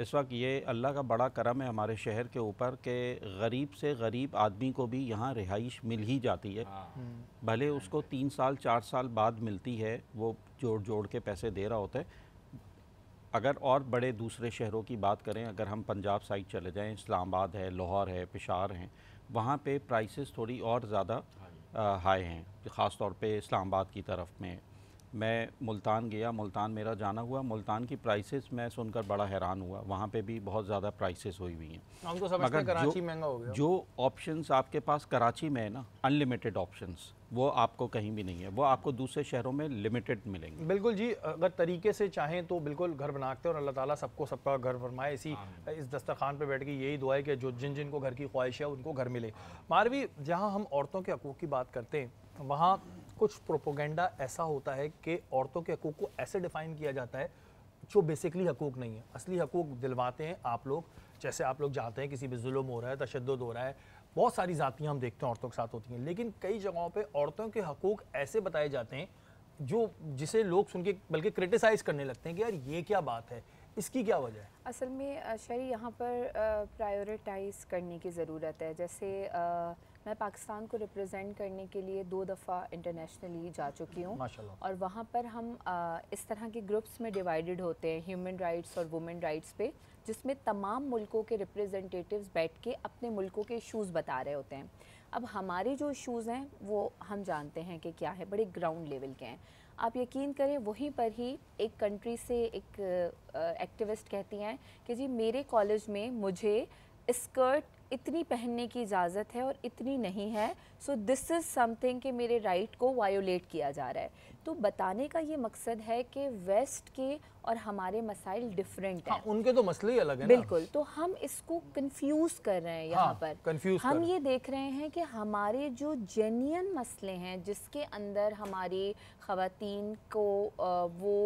इस वक्त ये अल्लाह का बड़ा करम है हमारे शहर के ऊपर कि गरीब से गरीब आदमी को भी यहाँ रिहाइश मिल ही जाती है हाँ। हम्म। भले उसको तीन साल चार साल बाद मिलती है वो जोड़ जोड़ के पैसे दे रहा होता है अगर और बड़े दूसरे शहरों की बात करें अगर हम पंजाब साइड चले जाएं इस्लामाबाद है लाहौर है पिशार हैं वहाँ पे प्राइसेस थोड़ी और ज़्यादा हाई हैं ख़ास तौर पे इस्लामाबाद की तरफ में मैं मुल्तान गया मुल्तान मेरा जाना हुआ मुल्तान की प्राइसेस मैं सुनकर बड़ा हैरान हुआ वहाँ पे भी बहुत ज़्यादा प्राइसेस हुई हुई हैं मगर जो महंगा हो गया जो ऑप्शंस आपके पास कराची में है ना अनलिमिटेड ऑप्शंस वो आपको कहीं भी नहीं है वो आपको दूसरे शहरों में लिमिटेड मिलेंगे बिल्कुल जी अगर तरीके से चाहें तो बिल्कुल घर बनाते हैं और अल्लाह ताला सबको सबका घर फरमाए इसी इस दस्तरखान पर बैठ के यही दुआ है कि जो जिन जिन को घर की ख्वाहिश है उनको घर मिले मारवी जहाँ हम औरतों के हकूक़ की बात करते हैं वहाँ कुछ प्रोपोगेंडा ऐसा होता है कि औरतों के हकूक़ को ऐसे डिफ़ाइन किया जाता है जो बेसिकली हकूक़ नहीं है असली हकूक़ दिलवाते हैं आप लोग जैसे आप लोग जाते हैं किसी भी जुल्म हो रहा है तशद हो रहा है बहुत सारी ज़ातियाँ हम देखते हैं औरतों के साथ होती हैं लेकिन कई जगहों पर औरतों के हकूक़ ऐसे बताए जाते हैं जो जिसे लोग सुन के बल्कि क्रिटिसाइज़ करने लगते हैं कि यार ये क्या बात है इसकी क्या वजह है असल में शरी यहाँ पर प्रायोरिटाइज़ करने की ज़रूरत है जैसे आ, मैं पाकिस्तान को रिप्रेजेंट करने के लिए दो दफ़ा इंटरनेशनली जा चुकी हूँ और वहाँ पर हम आ, इस तरह के ग्रुप्स में डिवाइडेड होते हैं ह्यूमन राइट्स और वुमेन राइट्स पे जिसमें तमाम मुल्कों के रिप्रेजेंटेटिव्स बैठ के अपने मुल्कों के इशूज़ बता रहे होते हैं अब हमारे जो इशूज़ हैं वो हम जानते हैं कि क्या है बड़े ग्राउंड लेवल के हैं आप यकीन करें वहीं पर ही एक कंट्री से एक एक्टिविस्ट कहती हैं कि जी मेरे कॉलेज में मुझे स्कर्ट इतनी पहनने की इजाज़त है और इतनी नहीं है सो दिस इज़ समथिंग कि मेरे राइट को वायोलेट किया जा रहा है तो बताने का ये मकसद है कि वेस्ट के और हमारे मसाइल डिफरेंट हैं हाँ, उनके तो मसले ही अलग हैं बिल्कुल तो हम इसको कंफ्यूज कर रहे हैं यहाँ हाँ, पर कंफ्यूज हम ये देख रहे हैं कि हमारे जो जेन्यन मसले हैं जिसके अंदर हमारी खातन को वो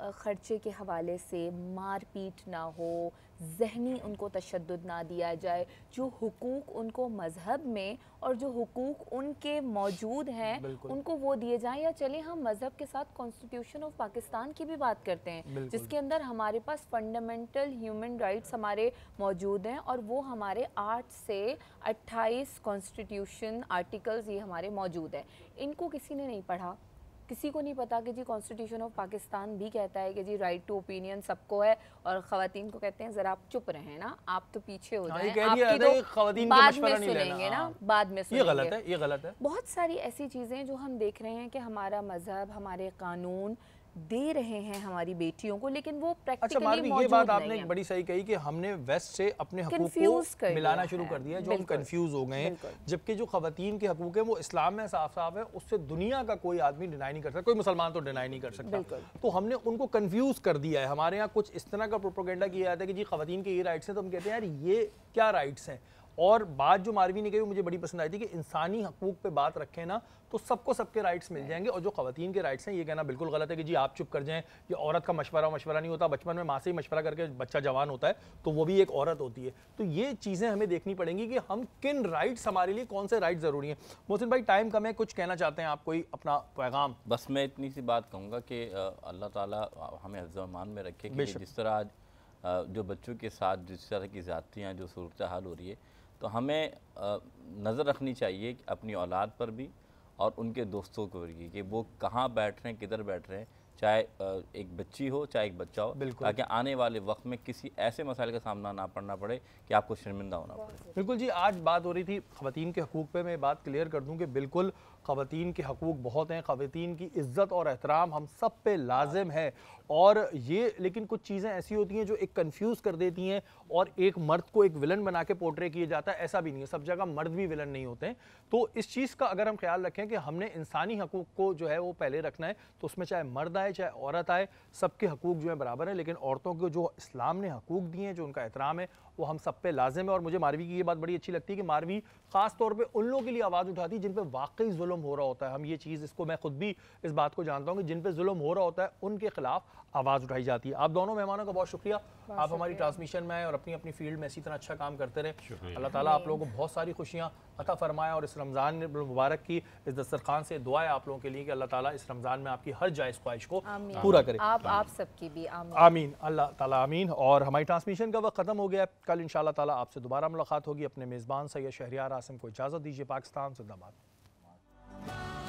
ख़र्चे के हवाले से मारपीट ना हो जहनी उनको तशद ना दिया जाए जो हकूक़ उनको मज़हब में और जो हकूक़ उनके मौजूद हैं उनको वो दिए जाएँ या चले हम मज़हब के साथ कॉन्स्टिट्यूशन ऑफ पाकिस्तान की भी बात करते हैं जिसके अंदर हमारे पास फंडामेंटल ह्यूमन राइट्स हमारे मौजूद हैं और वो हमारे आठ से अट्ठाईस कॉन्स्टिट्यूशन आर्टिकल्स ये हमारे मौजूद हैं इनको किसी ने नहीं पढ़ा किसी को नहीं पता कि जी कॉन्स्टिट्यूशन ऑफ पाकिस्तान भी कहता है कि जी राइट टू ओपिनियन सबको है और खातन को कहते हैं जरा आप चुप रहे ना आप तो पीछे हो हाँ, जाए आपकी तो बाद में सुनेंगे ना हाँ। बाद में सुनेंगे ये गलत है ये गलत है बहुत सारी ऐसी चीज़ें जो हम देख रहे हैं कि हमारा मज़हब हमारे कानून दे रहे हैं हमारी बेटियों को लेकिन वो प्रैक्टिकली अच्छा, ये बात आपने बड़ी सही कही कि हमने वेस्ट से अपने हकूक को मिलाना शुरू कर दिया जो हम कंफ्यूज हो गए हैं जबकि जो खातन के हकूक है वो इस्लाम में साफ साफ है उससे दुनिया का कोई आदमी डिनाई नहीं कर सकता कोई मुसलमान तो डिनाई नहीं कर सकता तो हमने उनको कन्फ्यूज कर दिया है हमारे यहाँ कुछ इस तरह का प्रोपोगेंडा किया जाता है कि जी खातन के ये राइट्स हैं तो हम कहते हैं यार ये क्या राइट्स हैं और बात जो मारवी ने कही मुझे बड़ी पसंद आई थी कि इंसानी हकूक पे बात रखें ना तो सबको सबके राइट्स मिल जाएंगे और जो खातन के राइट्स हैं ये कहना बिल्कुल गलत है कि जी आप चुप कर जाएं ये औरत का मशवरा मशवरा नहीं होता बचपन में माँ से ही मशवरा करके बच्चा जवान होता है तो वो भी एक औरत होती है तो ये चीज़ें हमें देखनी पड़ेंगी कि हम किन राइट्स हमारे लिए कौन से राइट ज़रूरी हैं मोहसिन भाई टाइम कम है कुछ कहना चाहते हैं आप कोई अपना पैगाम बस मैं इतनी सी बात कहूँगा कि अल्लाह ताली हमें हफ्जमान में रखे जिस तरह आज जो बच्चों के साथ जिस तरह की ज़्यादतियाँ जो सूरत हाल हो रही है तो हमें नज़र रखनी चाहिए अपनी औलाद पर भी और उनके दोस्तों को भी कि वो कहाँ बैठ रहे हैं किधर बैठ रहे हैं चाहे एक बच्ची हो चाहे एक बच्चा हो बिल्कुल ताकि आने वाले वक्त में किसी ऐसे मसाइल का सामना ना पड़ना पड़े कि आपको शर्मिंदा होना पड़े बिल्कुल जी आज बात हो रही थी ख़वान के हकूक़ पर मैं बात क्लियर कर दूँ कि बिल्कुल ख़वान के हकूक़ बहुत हैं खातन की इज़्ज़त और एहतराम हम सब पे लाजिम है और ये लेकिन कुछ चीज़ें ऐसी होती हैं जो एक कंफ्यूज कर देती हैं और एक मर्द को एक विलन बना के पोर्ट्रे किया जाता है ऐसा भी नहीं है सब जगह मर्द भी विलन नहीं होते हैं तो इस चीज़ का अगर हम ख्याल रखें कि हमने इंसानी हकूक़ को जो है वो पहले रखना है तो उसमें चाहे मर्द आए चाहे औरत आए सबके हकूक़ जो है बराबर है लेकिन औरतों के जो इस्लाम ने हकूक़ दिए हैं जो उनका एहतराम है वो हम सब पे लाजिम है और मुझे मारवी की ये बात बड़ी अच्छी लगती है कि मारवी खास तौर पे उन लोगों के लिए आवाज़ उठाती है जिन पे वाकई जुल्म हो रहा होता है हम ये चीज़ इसको मैं खुद भी इस बात को जानता हूँ कि जिन पे जुल्म हो रहा होता है उनके खिलाफ आवाज़ उठाई जाती है आप दोनों मेहमानों का बहुत शुक्रिया आप हमारी ट्रांसमिशन में आए और अपनी अपनी फील्ड में इसी तरह अच्छा काम करते रहे अल्लाह ताला आप लोगों को बहुत सारी खुशियाँ अता फरमाया और इस रमज़ान मुबारक की इस दस्तरखान से दुआ आप लोगों के लिए कि अल्लाह ताला इस रमज़ान में आपकी हर जायज़ ख्वाहिश को पूरा करे आप आप सबकी भी आमीन अल्लाह ताला आमीन और हमारी ट्रांसमिशन का वक्त ख़त्म हो गया कल इन ताला आपसे दोबारा मुलाकात होगी अपने मेज़बान सैयद शहरियार आसम को इजाज़त दीजिए पाकिस्तान जिंदाबाद